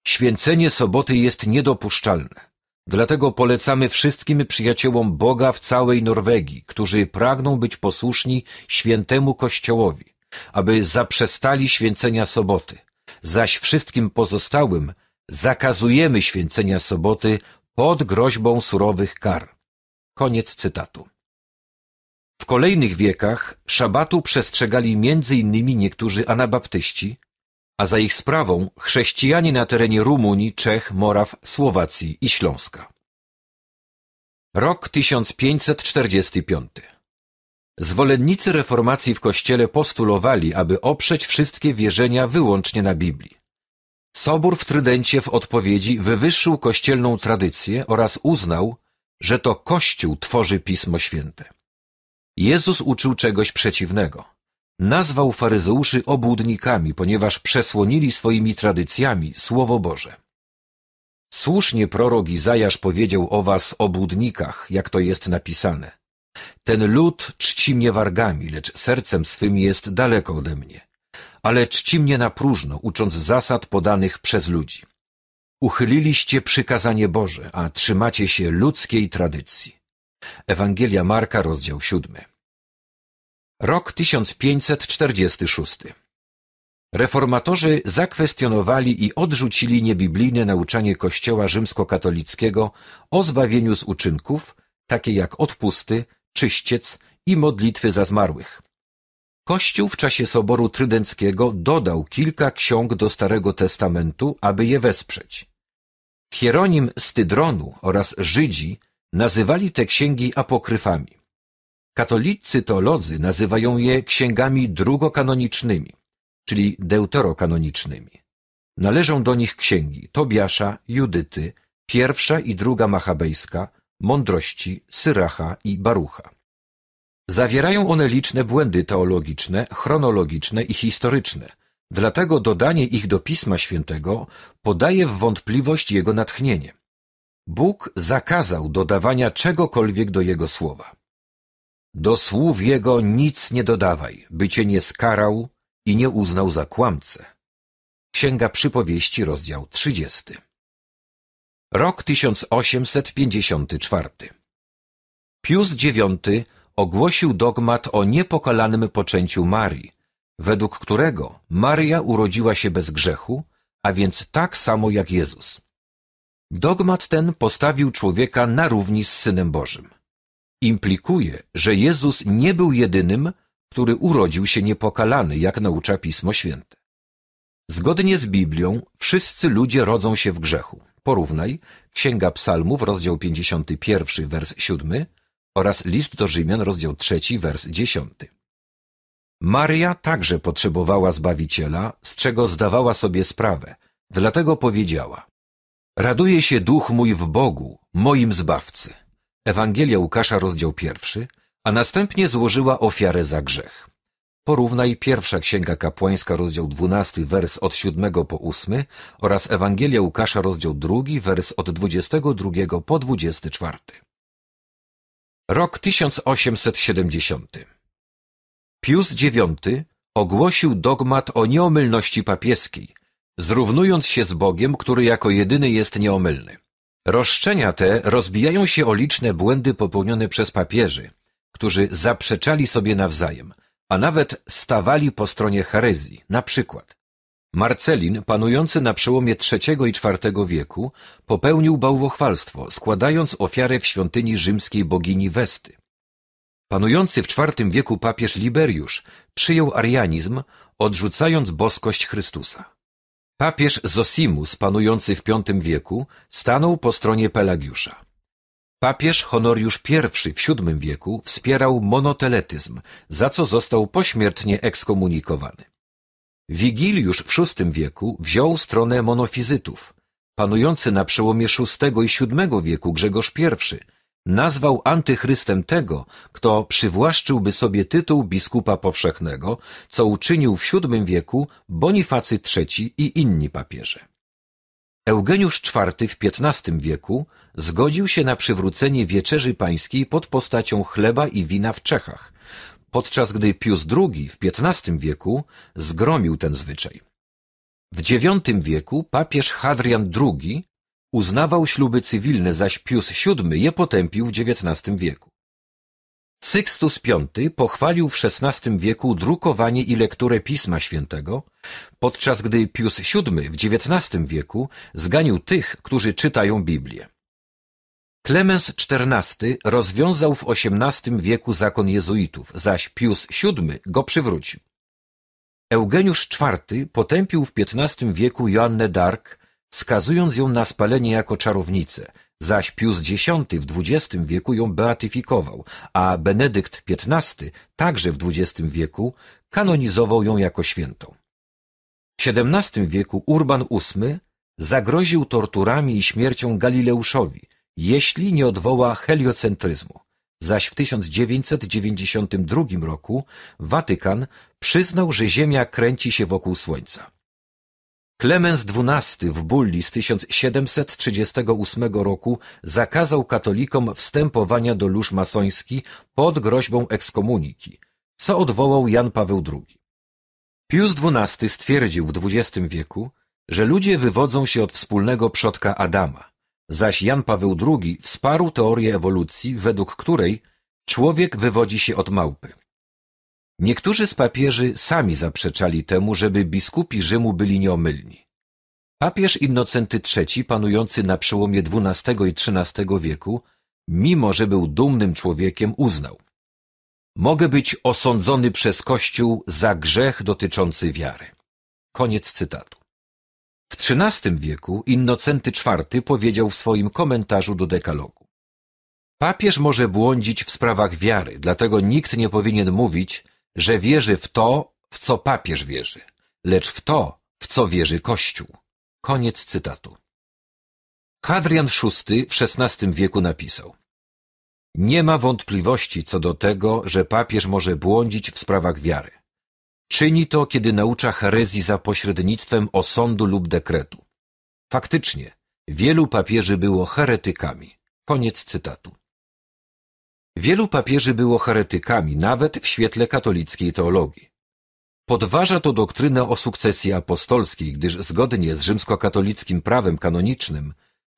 A: Święcenie soboty jest niedopuszczalne. Dlatego polecamy wszystkim przyjaciołom Boga w całej Norwegii, którzy pragną być posłuszni świętemu Kościołowi, aby zaprzestali święcenia soboty, zaś wszystkim pozostałym zakazujemy święcenia soboty pod groźbą surowych kar. Koniec cytatu. W kolejnych wiekach szabatu przestrzegali m.in. niektórzy anabaptyści, a za ich sprawą chrześcijanie na terenie Rumunii, Czech, Moraw, Słowacji i Śląska. Rok 1545 Zwolennicy reformacji w Kościele postulowali, aby oprzeć wszystkie wierzenia wyłącznie na Biblii. Sobór w Trydencie w odpowiedzi wywyższył kościelną tradycję oraz uznał, że to Kościół tworzy Pismo Święte. Jezus uczył czegoś przeciwnego. Nazwał faryzeuszy obłudnikami, ponieważ przesłonili swoimi tradycjami Słowo Boże. Słusznie prorok Izajasz powiedział o was obłudnikach, jak to jest napisane – ten lud czci mnie wargami, lecz sercem swym jest daleko ode mnie. Ale czci mnie na próżno, ucząc zasad podanych przez ludzi. Uchyliliście przykazanie Boże, a trzymacie się ludzkiej tradycji. Ewangelia Marka, rozdział 7. Rok 1546. Reformatorzy zakwestionowali i odrzucili niebiblijne nauczanie Kościoła rzymskokatolickiego o zbawieniu z uczynków, takie jak odpusty, czyściec i modlitwy za zmarłych. Kościół w czasie Soboru Trydenckiego dodał kilka ksiąg do Starego Testamentu, aby je wesprzeć. Hieronim z Tydronu oraz Żydzi nazywali te księgi apokryfami. Katolicy teolodzy nazywają je księgami drugokanonicznymi, czyli deuterokanonicznymi. Należą do nich księgi Tobiasza, Judyty, pierwsza i druga Machabejska, mądrości Syracha i Barucha. Zawierają one liczne błędy teologiczne, chronologiczne i historyczne, dlatego dodanie ich do Pisma Świętego podaje w wątpliwość jego natchnienie. Bóg zakazał dodawania czegokolwiek do jego słowa. Do słów jego nic nie dodawaj, by cię nie skarał i nie uznał za kłamcę. Księga Przypowieści, rozdział 30. Rok 1854. Pius IX ogłosił dogmat o niepokalanym poczęciu Marii, według którego Maria urodziła się bez grzechu, a więc tak samo jak Jezus. Dogmat ten postawił człowieka na równi z Synem Bożym. Implikuje, że Jezus nie był jedynym, który urodził się niepokalany, jak naucza Pismo Święte. Zgodnie z Biblią wszyscy ludzie rodzą się w grzechu. Porównaj Księga Psalmów, rozdział 51, wers 7 oraz List do Rzymian, rozdział 3, wers 10. Maria także potrzebowała Zbawiciela, z czego zdawała sobie sprawę, dlatego powiedziała Raduje się duch mój w Bogu, moim Zbawcy. Ewangelia Łukasza, rozdział pierwszy, a następnie złożyła ofiarę za grzech. Porównaj pierwsza Księga Kapłańska, rozdział 12, wers od 7 po 8 oraz Ewangelia Łukasza, rozdział 2, wers od 22 po 24. Rok 1870 Pius IX ogłosił dogmat o nieomylności papieskiej, zrównując się z Bogiem, który jako jedyny jest nieomylny. Roszczenia te rozbijają się o liczne błędy popełnione przez papieży, którzy zaprzeczali sobie nawzajem – a nawet stawali po stronie herezji. Na przykład Marcelin, panujący na przełomie III i IV wieku, popełnił bałwochwalstwo, składając ofiarę w świątyni rzymskiej bogini Westy. Panujący w IV wieku papież Liberiusz przyjął arianizm, odrzucając boskość Chrystusa. Papież Zosimus, panujący w V wieku, stanął po stronie Pelagiusza. Papież Honoriusz I w VII wieku wspierał monoteletyzm, za co został pośmiertnie ekskomunikowany. Wigiliusz w VI wieku wziął stronę monofizytów. Panujący na przełomie VI i VII wieku Grzegorz I nazwał antychrystem tego, kto przywłaszczyłby sobie tytuł biskupa powszechnego, co uczynił w VII wieku Bonifacy III i inni papieże. Eugeniusz IV w XV wieku zgodził się na przywrócenie wieczerzy pańskiej pod postacią chleba i wina w Czechach, podczas gdy Pius II w XV wieku zgromił ten zwyczaj. W IX wieku papież Hadrian II uznawał śluby cywilne, zaś Pius VII je potępił w XIX wieku. Sykstus V pochwalił w XVI wieku drukowanie i lekturę Pisma Świętego, podczas gdy Pius VII w XIX wieku zganił tych, którzy czytają Biblię. Klemens XIV rozwiązał w XVIII wieku zakon jezuitów, zaś Pius VII go przywrócił. Eugeniusz IV potępił w XV wieku Joannę d'Arc, skazując ją na spalenie jako czarownicę, zaś Pius X w XX wieku ją beatyfikował, a Benedykt XV także w XX wieku kanonizował ją jako świętą. W XVII wieku Urban VIII zagroził torturami i śmiercią Galileuszowi, jeśli nie odwoła heliocentryzmu. Zaś w 1992 roku Watykan przyznał, że Ziemia kręci się wokół Słońca. Klemens XII w bulli z 1738 roku zakazał katolikom wstępowania do lóż masoński pod groźbą ekskomuniki, co odwołał Jan Paweł II. Pius XII stwierdził w XX wieku, że ludzie wywodzą się od wspólnego przodka Adama – zaś Jan Paweł II wsparł teorię ewolucji, według której człowiek wywodzi się od małpy. Niektórzy z papieży sami zaprzeczali temu, żeby biskupi Rzymu byli nieomylni. Papież Innocenty III, panujący na przełomie XII i XIII wieku, mimo że był dumnym człowiekiem, uznał Mogę być osądzony przez Kościół za grzech dotyczący wiary. Koniec cytatu. W XIII wieku Innocenty IV powiedział w swoim komentarzu do dekalogu Papież może błądzić w sprawach wiary, dlatego nikt nie powinien mówić, że wierzy w to, w co papież wierzy, lecz w to, w co wierzy Kościół. Koniec cytatu. Hadrian VI w XVI wieku napisał Nie ma wątpliwości co do tego, że papież może błądzić w sprawach wiary. Czyni to, kiedy naucza herezji za pośrednictwem osądu lub dekretu. Faktycznie, wielu papieży było heretykami. Koniec cytatu. Wielu papieży było heretykami, nawet w świetle katolickiej teologii. Podważa to doktrynę o sukcesji apostolskiej, gdyż zgodnie z rzymskokatolickim prawem kanonicznym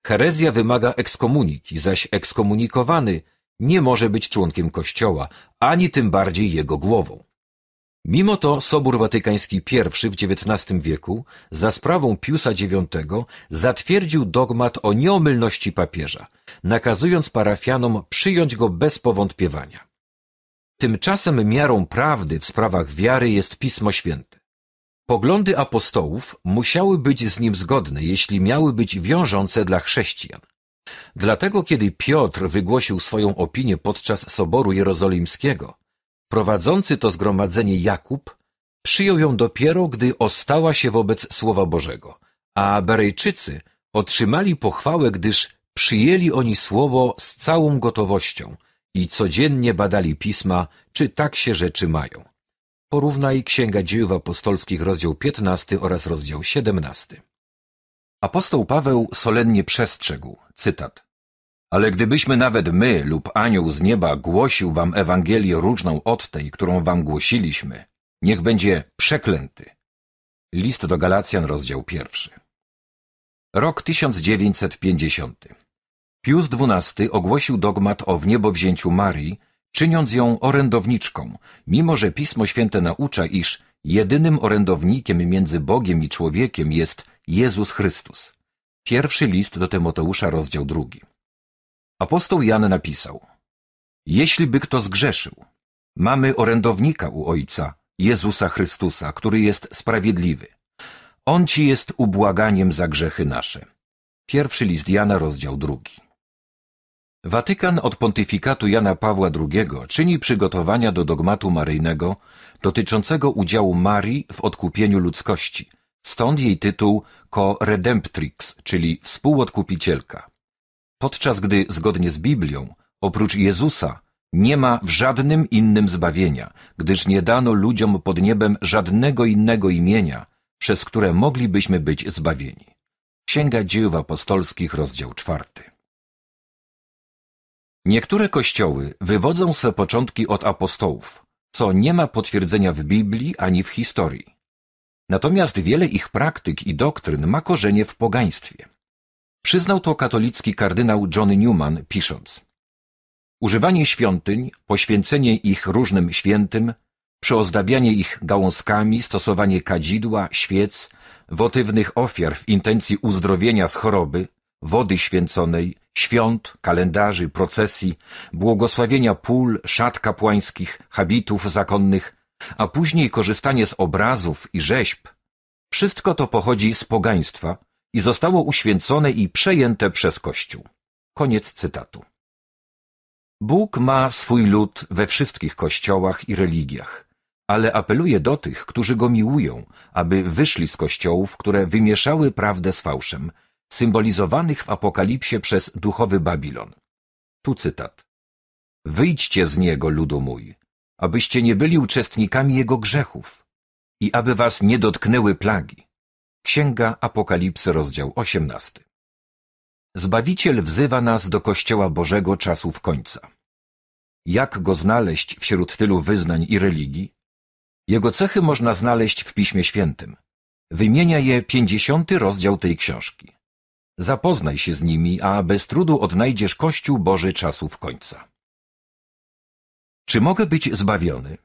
A: herezja wymaga ekskomuniki, zaś ekskomunikowany nie może być członkiem Kościoła, ani tym bardziej jego głową. Mimo to Sobór Watykański I w XIX wieku za sprawą Piusa IX zatwierdził dogmat o nieomylności papieża, nakazując parafianom przyjąć go bez powątpiewania. Tymczasem miarą prawdy w sprawach wiary jest Pismo Święte. Poglądy apostołów musiały być z nim zgodne, jeśli miały być wiążące dla chrześcijan. Dlatego kiedy Piotr wygłosił swoją opinię podczas Soboru Jerozolimskiego, Prowadzący to zgromadzenie Jakub przyjął ją dopiero, gdy ostała się wobec Słowa Bożego, a Berejczycy otrzymali pochwałę, gdyż przyjęli oni Słowo z całą gotowością i codziennie badali Pisma, czy tak się rzeczy mają. Porównaj Księga Dziejów Apostolskich, rozdział 15 oraz rozdział 17. Apostoł Paweł solennie przestrzegł, cytat, ale gdybyśmy nawet my lub anioł z nieba głosił wam Ewangelię różną od tej, którą wam głosiliśmy, niech będzie przeklęty. List do Galacjan, rozdział pierwszy. Rok 1950. Pius XII ogłosił dogmat o wniebowzięciu Marii, czyniąc ją orędowniczką, mimo że Pismo Święte naucza, iż jedynym orędownikiem między Bogiem i człowiekiem jest Jezus Chrystus. Pierwszy list do Tymoteusza, rozdział drugi. Apostoł Jan napisał: Jeśli by kto zgrzeszył, mamy orędownika u Ojca, Jezusa Chrystusa, który jest sprawiedliwy. On ci jest ubłaganiem za grzechy nasze. Pierwszy list Jana, rozdział drugi. Watykan od pontyfikatu Jana Pawła II czyni przygotowania do dogmatu maryjnego dotyczącego udziału Marii w odkupieniu ludzkości, stąd jej tytuł co redemptrix, czyli współodkupicielka podczas gdy zgodnie z Biblią, oprócz Jezusa, nie ma w żadnym innym zbawienia, gdyż nie dano ludziom pod niebem żadnego innego imienia, przez które moglibyśmy być zbawieni. Księga Dziejów Apostolskich, rozdział czwarty. Niektóre kościoły wywodzą swe początki od apostołów, co nie ma potwierdzenia w Biblii ani w historii. Natomiast wiele ich praktyk i doktryn ma korzenie w pogaństwie. Przyznał to katolicki kardynał John Newman, pisząc Używanie świątyń, poświęcenie ich różnym świętym, przeozdabianie ich gałązkami, stosowanie kadzidła, świec, wotywnych ofiar w intencji uzdrowienia z choroby, wody święconej, świąt, kalendarzy, procesji, błogosławienia pól, szat kapłańskich, habitów zakonnych, a później korzystanie z obrazów i rzeźb, wszystko to pochodzi z pogaństwa, i zostało uświęcone i przejęte przez Kościół. Koniec cytatu. Bóg ma swój lud we wszystkich kościołach i religiach, ale apeluje do tych, którzy go miłują, aby wyszli z kościołów, które wymieszały prawdę z fałszem, symbolizowanych w Apokalipsie przez duchowy Babilon. Tu cytat. Wyjdźcie z niego, ludu mój, abyście nie byli uczestnikami jego grzechów i aby was nie dotknęły plagi Księga Apokalipsy, rozdział 18. Zbawiciel wzywa nas do Kościoła Bożego czasów końca. Jak go znaleźć wśród tylu wyznań i religii? Jego cechy można znaleźć w Piśmie Świętym. Wymienia je pięćdziesiąty rozdział tej książki. Zapoznaj się z nimi, a bez trudu odnajdziesz Kościół Boży czasów końca. Czy mogę być zbawiony?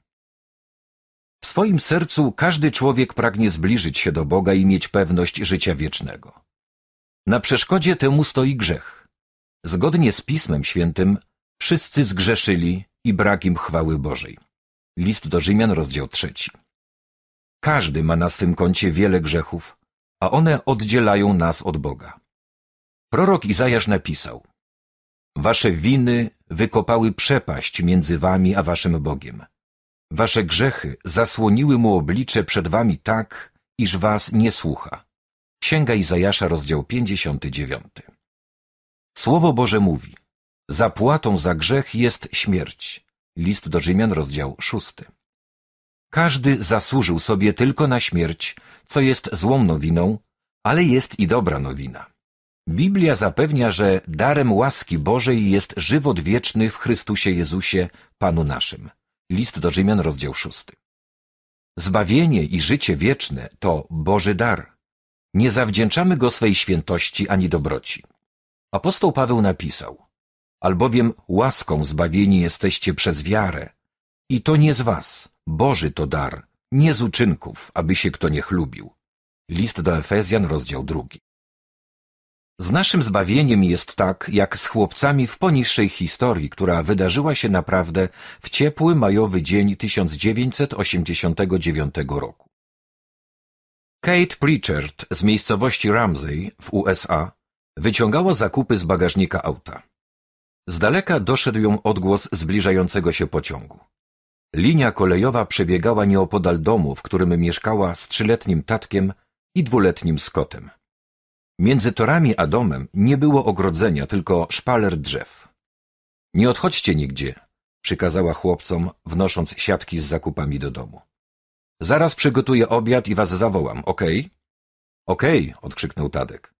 A: W swoim sercu każdy człowiek pragnie zbliżyć się do Boga i mieć pewność życia wiecznego. Na przeszkodzie temu stoi grzech. Zgodnie z Pismem Świętym wszyscy zgrzeszyli i brak im chwały Bożej. List do Rzymian, rozdział trzeci. Każdy ma na swym koncie wiele grzechów, a one oddzielają nas od Boga. Prorok Izajasz napisał Wasze winy wykopały przepaść między wami a waszym Bogiem – Wasze grzechy zasłoniły mu oblicze przed wami tak, iż was nie słucha. Księga Izajasza, rozdział 59. Słowo Boże mówi, zapłatą za grzech jest śmierć. List do Rzymian, rozdział 6. Każdy zasłużył sobie tylko na śmierć, co jest złą nowiną, ale jest i dobra nowina. Biblia zapewnia, że darem łaski Bożej jest żywot wieczny w Chrystusie Jezusie, Panu naszym. List do Rzymian, rozdział 6. Zbawienie i życie wieczne to Boży dar. Nie zawdzięczamy go swej świętości ani dobroci. Apostoł Paweł napisał, albowiem łaską zbawieni jesteście przez wiarę. I to nie z was, Boży to dar, nie z uczynków, aby się kto nie chlubił. List do Efezjan, rozdział drugi. Z naszym zbawieniem jest tak, jak z chłopcami w poniższej historii, która wydarzyła się naprawdę w ciepły majowy dzień 1989 roku. Kate Pritchard z miejscowości Ramsey w USA wyciągała zakupy z bagażnika auta. Z daleka doszedł ją odgłos zbliżającego się pociągu. Linia kolejowa przebiegała nieopodal domu, w którym mieszkała z trzyletnim tatkiem i dwuletnim Scottem. Między torami a domem nie było ogrodzenia, tylko szpaler drzew. Nie odchodźcie nigdzie, przykazała chłopcom, wnosząc siatki z zakupami do domu. Zaraz przygotuję obiad i was zawołam, okej? Okay? Okej, okay, odkrzyknął Tadek.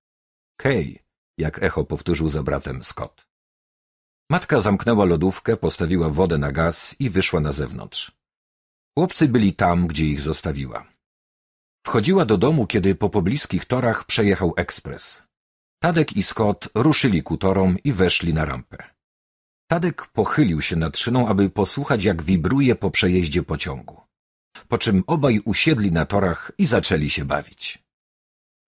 A: Kej, jak echo powtórzył za bratem Scott. Matka zamknęła lodówkę, postawiła wodę na gaz i wyszła na zewnątrz. Chłopcy byli tam, gdzie ich zostawiła. Wchodziła do domu, kiedy po pobliskich torach przejechał ekspres. Tadek i Scott ruszyli ku torom i weszli na rampę. Tadek pochylił się nad szyną, aby posłuchać, jak wibruje po przejeździe pociągu. Po czym obaj usiedli na torach i zaczęli się bawić.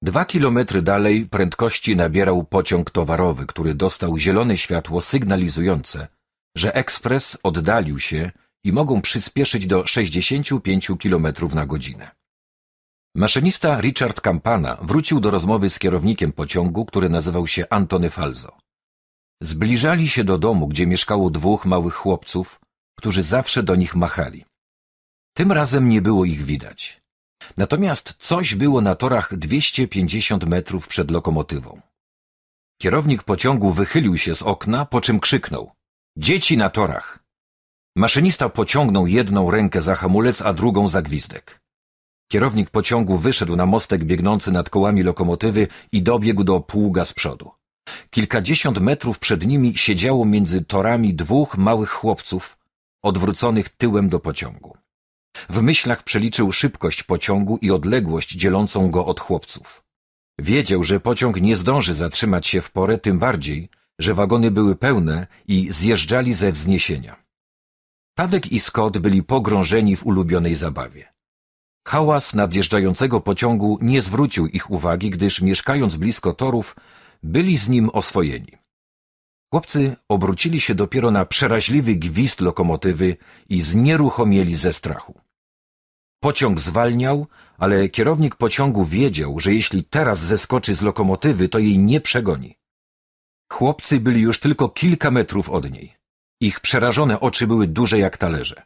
A: Dwa kilometry dalej prędkości nabierał pociąg towarowy, który dostał zielone światło sygnalizujące, że ekspres oddalił się i mogą przyspieszyć do 65 km na godzinę. Maszynista Richard Campana wrócił do rozmowy z kierownikiem pociągu, który nazywał się Antony Falzo. Zbliżali się do domu, gdzie mieszkało dwóch małych chłopców, którzy zawsze do nich machali. Tym razem nie było ich widać. Natomiast coś było na torach 250 metrów przed lokomotywą. Kierownik pociągu wychylił się z okna, po czym krzyknął – Dzieci na torach! Maszynista pociągnął jedną rękę za hamulec, a drugą za gwizdek. Kierownik pociągu wyszedł na mostek biegnący nad kołami lokomotywy i dobiegł do pługa z przodu. Kilkadziesiąt metrów przed nimi siedziało między torami dwóch małych chłopców, odwróconych tyłem do pociągu. W myślach przeliczył szybkość pociągu i odległość dzielącą go od chłopców. Wiedział, że pociąg nie zdąży zatrzymać się w porę, tym bardziej, że wagony były pełne i zjeżdżali ze wzniesienia. Tadek i Scott byli pogrążeni w ulubionej zabawie. Hałas nadjeżdżającego pociągu nie zwrócił ich uwagi, gdyż mieszkając blisko torów, byli z nim oswojeni. Chłopcy obrócili się dopiero na przeraźliwy gwizd lokomotywy i znieruchomieli ze strachu. Pociąg zwalniał, ale kierownik pociągu wiedział, że jeśli teraz zeskoczy z lokomotywy, to jej nie przegoni. Chłopcy byli już tylko kilka metrów od niej. Ich przerażone oczy były duże jak talerze.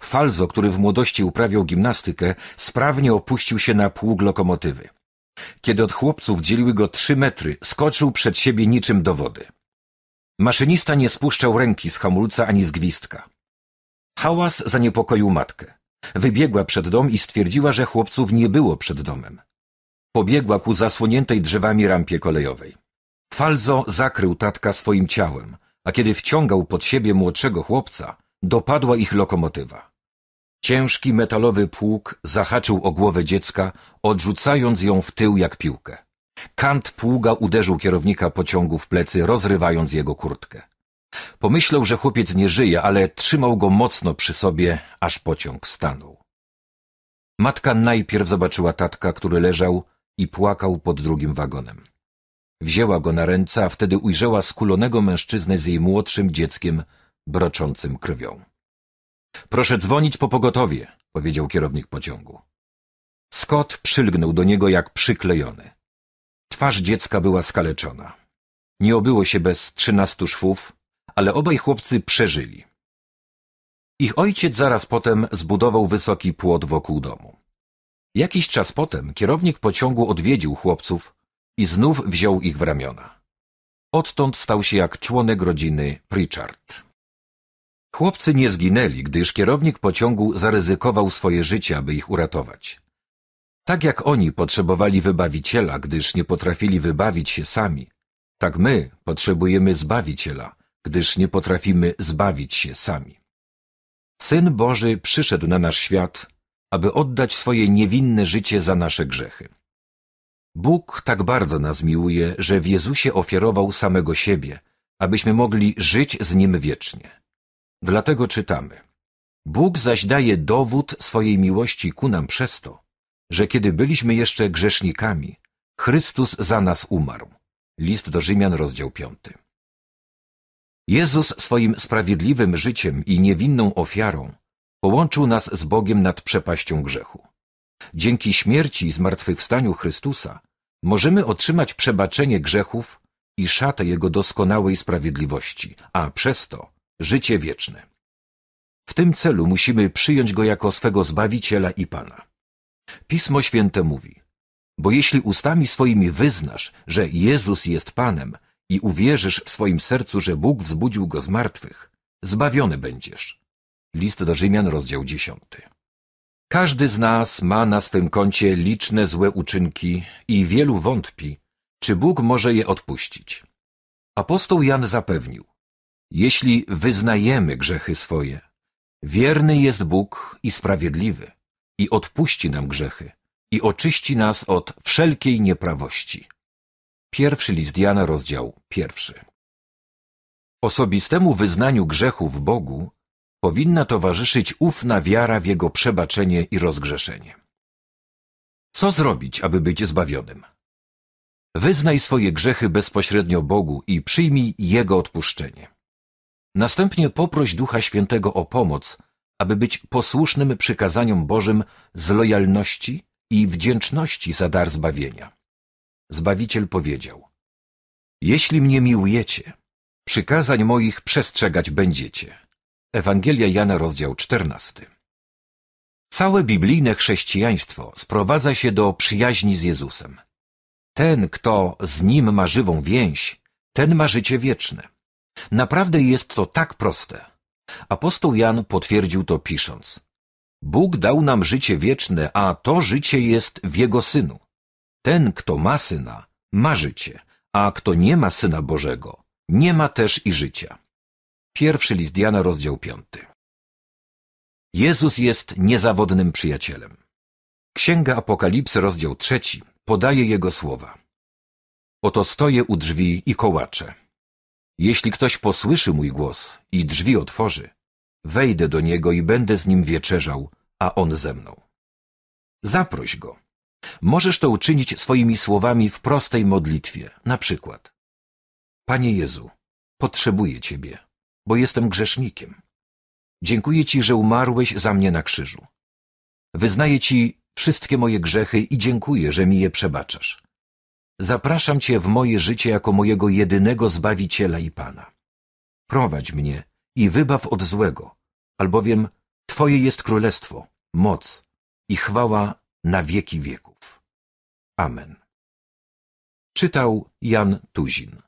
A: Falzo, który w młodości uprawiał gimnastykę, sprawnie opuścił się na pług lokomotywy. Kiedy od chłopców dzieliły go trzy metry, skoczył przed siebie niczym do wody. Maszynista nie spuszczał ręki z hamulca ani z gwizdka. Hałas zaniepokoił matkę. Wybiegła przed dom i stwierdziła, że chłopców nie było przed domem. Pobiegła ku zasłoniętej drzewami rampie kolejowej. Falzo zakrył tatka swoim ciałem, a kiedy wciągał pod siebie młodszego chłopca, Dopadła ich lokomotywa. Ciężki metalowy pług zahaczył o głowę dziecka, odrzucając ją w tył jak piłkę. Kant pługa uderzył kierownika pociągu w plecy, rozrywając jego kurtkę. Pomyślał, że chłopiec nie żyje, ale trzymał go mocno przy sobie, aż pociąg stanął. Matka najpierw zobaczyła tatka, który leżał i płakał pod drugim wagonem. Wzięła go na ręce, a wtedy ujrzała skulonego mężczyznę z jej młodszym dzieckiem broczącym krwią. Proszę dzwonić po pogotowie, powiedział kierownik pociągu. Scott przylgnął do niego jak przyklejony. Twarz dziecka była skaleczona. Nie obyło się bez trzynastu szwów, ale obaj chłopcy przeżyli. Ich ojciec zaraz potem zbudował wysoki płot wokół domu. Jakiś czas potem kierownik pociągu odwiedził chłopców i znów wziął ich w ramiona. Odtąd stał się jak członek rodziny Pritchard. Chłopcy nie zginęli, gdyż kierownik pociągu zaryzykował swoje życie, aby ich uratować. Tak jak oni potrzebowali wybawiciela, gdyż nie potrafili wybawić się sami, tak my potrzebujemy zbawiciela, gdyż nie potrafimy zbawić się sami. Syn Boży przyszedł na nasz świat, aby oddać swoje niewinne życie za nasze grzechy. Bóg tak bardzo nas miłuje, że w Jezusie ofiarował samego siebie, abyśmy mogli żyć z Nim wiecznie. Dlatego czytamy: Bóg zaś daje dowód swojej miłości ku nam przez to, że kiedy byliśmy jeszcze grzesznikami, Chrystus za nas umarł. List do Rzymian, rozdział 5. Jezus swoim sprawiedliwym życiem i niewinną ofiarą połączył nas z Bogiem nad przepaścią grzechu. Dzięki śmierci i zmartwychwstaniu Chrystusa możemy otrzymać przebaczenie grzechów i szatę Jego doskonałej sprawiedliwości, a przez to życie wieczne. W tym celu musimy przyjąć Go jako swego Zbawiciela i Pana. Pismo Święte mówi, bo jeśli ustami swoimi wyznasz, że Jezus jest Panem i uwierzysz w swoim sercu, że Bóg wzbudził Go z martwych, zbawiony będziesz. List do Rzymian, rozdział 10. Każdy z nas ma na swym koncie liczne złe uczynki i wielu wątpi, czy Bóg może je odpuścić. Apostoł Jan zapewnił, jeśli wyznajemy grzechy swoje, wierny jest Bóg i sprawiedliwy i odpuści nam grzechy i oczyści nas od wszelkiej nieprawości. Pierwszy list Jana, rozdział pierwszy. Osobistemu wyznaniu grzechów Bogu powinna towarzyszyć ufna wiara w Jego przebaczenie i rozgrzeszenie. Co zrobić, aby być zbawionym? Wyznaj swoje grzechy bezpośrednio Bogu i przyjmij Jego odpuszczenie. Następnie poproś Ducha Świętego o pomoc, aby być posłusznym przykazaniom Bożym z lojalności i wdzięczności za dar zbawienia. Zbawiciel powiedział: Jeśli mnie miłujecie, przykazań moich przestrzegać będziecie. Ewangelia Jana, rozdział 14. Całe biblijne chrześcijaństwo sprowadza się do przyjaźni z Jezusem. Ten, kto z nim ma żywą więź, ten ma życie wieczne. Naprawdę jest to tak proste. Apostoł Jan potwierdził to pisząc. Bóg dał nam życie wieczne, a to życie jest w Jego Synu. Ten, kto ma Syna, ma życie, a kto nie ma Syna Bożego, nie ma też i życia. Pierwszy list Jana, rozdział piąty. Jezus jest niezawodnym przyjacielem. Księga Apokalipsy, rozdział trzeci, podaje Jego słowa. Oto stoję u drzwi i kołaczę. Jeśli ktoś posłyszy mój głos i drzwi otworzy, wejdę do niego i będę z nim wieczerzał, a on ze mną. Zaproś go. Możesz to uczynić swoimi słowami w prostej modlitwie, na przykład. Panie Jezu, potrzebuję Ciebie, bo jestem grzesznikiem. Dziękuję Ci, że umarłeś za mnie na krzyżu. Wyznaję Ci wszystkie moje grzechy i dziękuję, że mi je przebaczasz. Zapraszam Cię w moje życie jako mojego jedynego Zbawiciela i Pana. Prowadź mnie i wybaw od złego, albowiem Twoje jest królestwo, moc i chwała na wieki wieków. Amen. Czytał Jan Tuzin.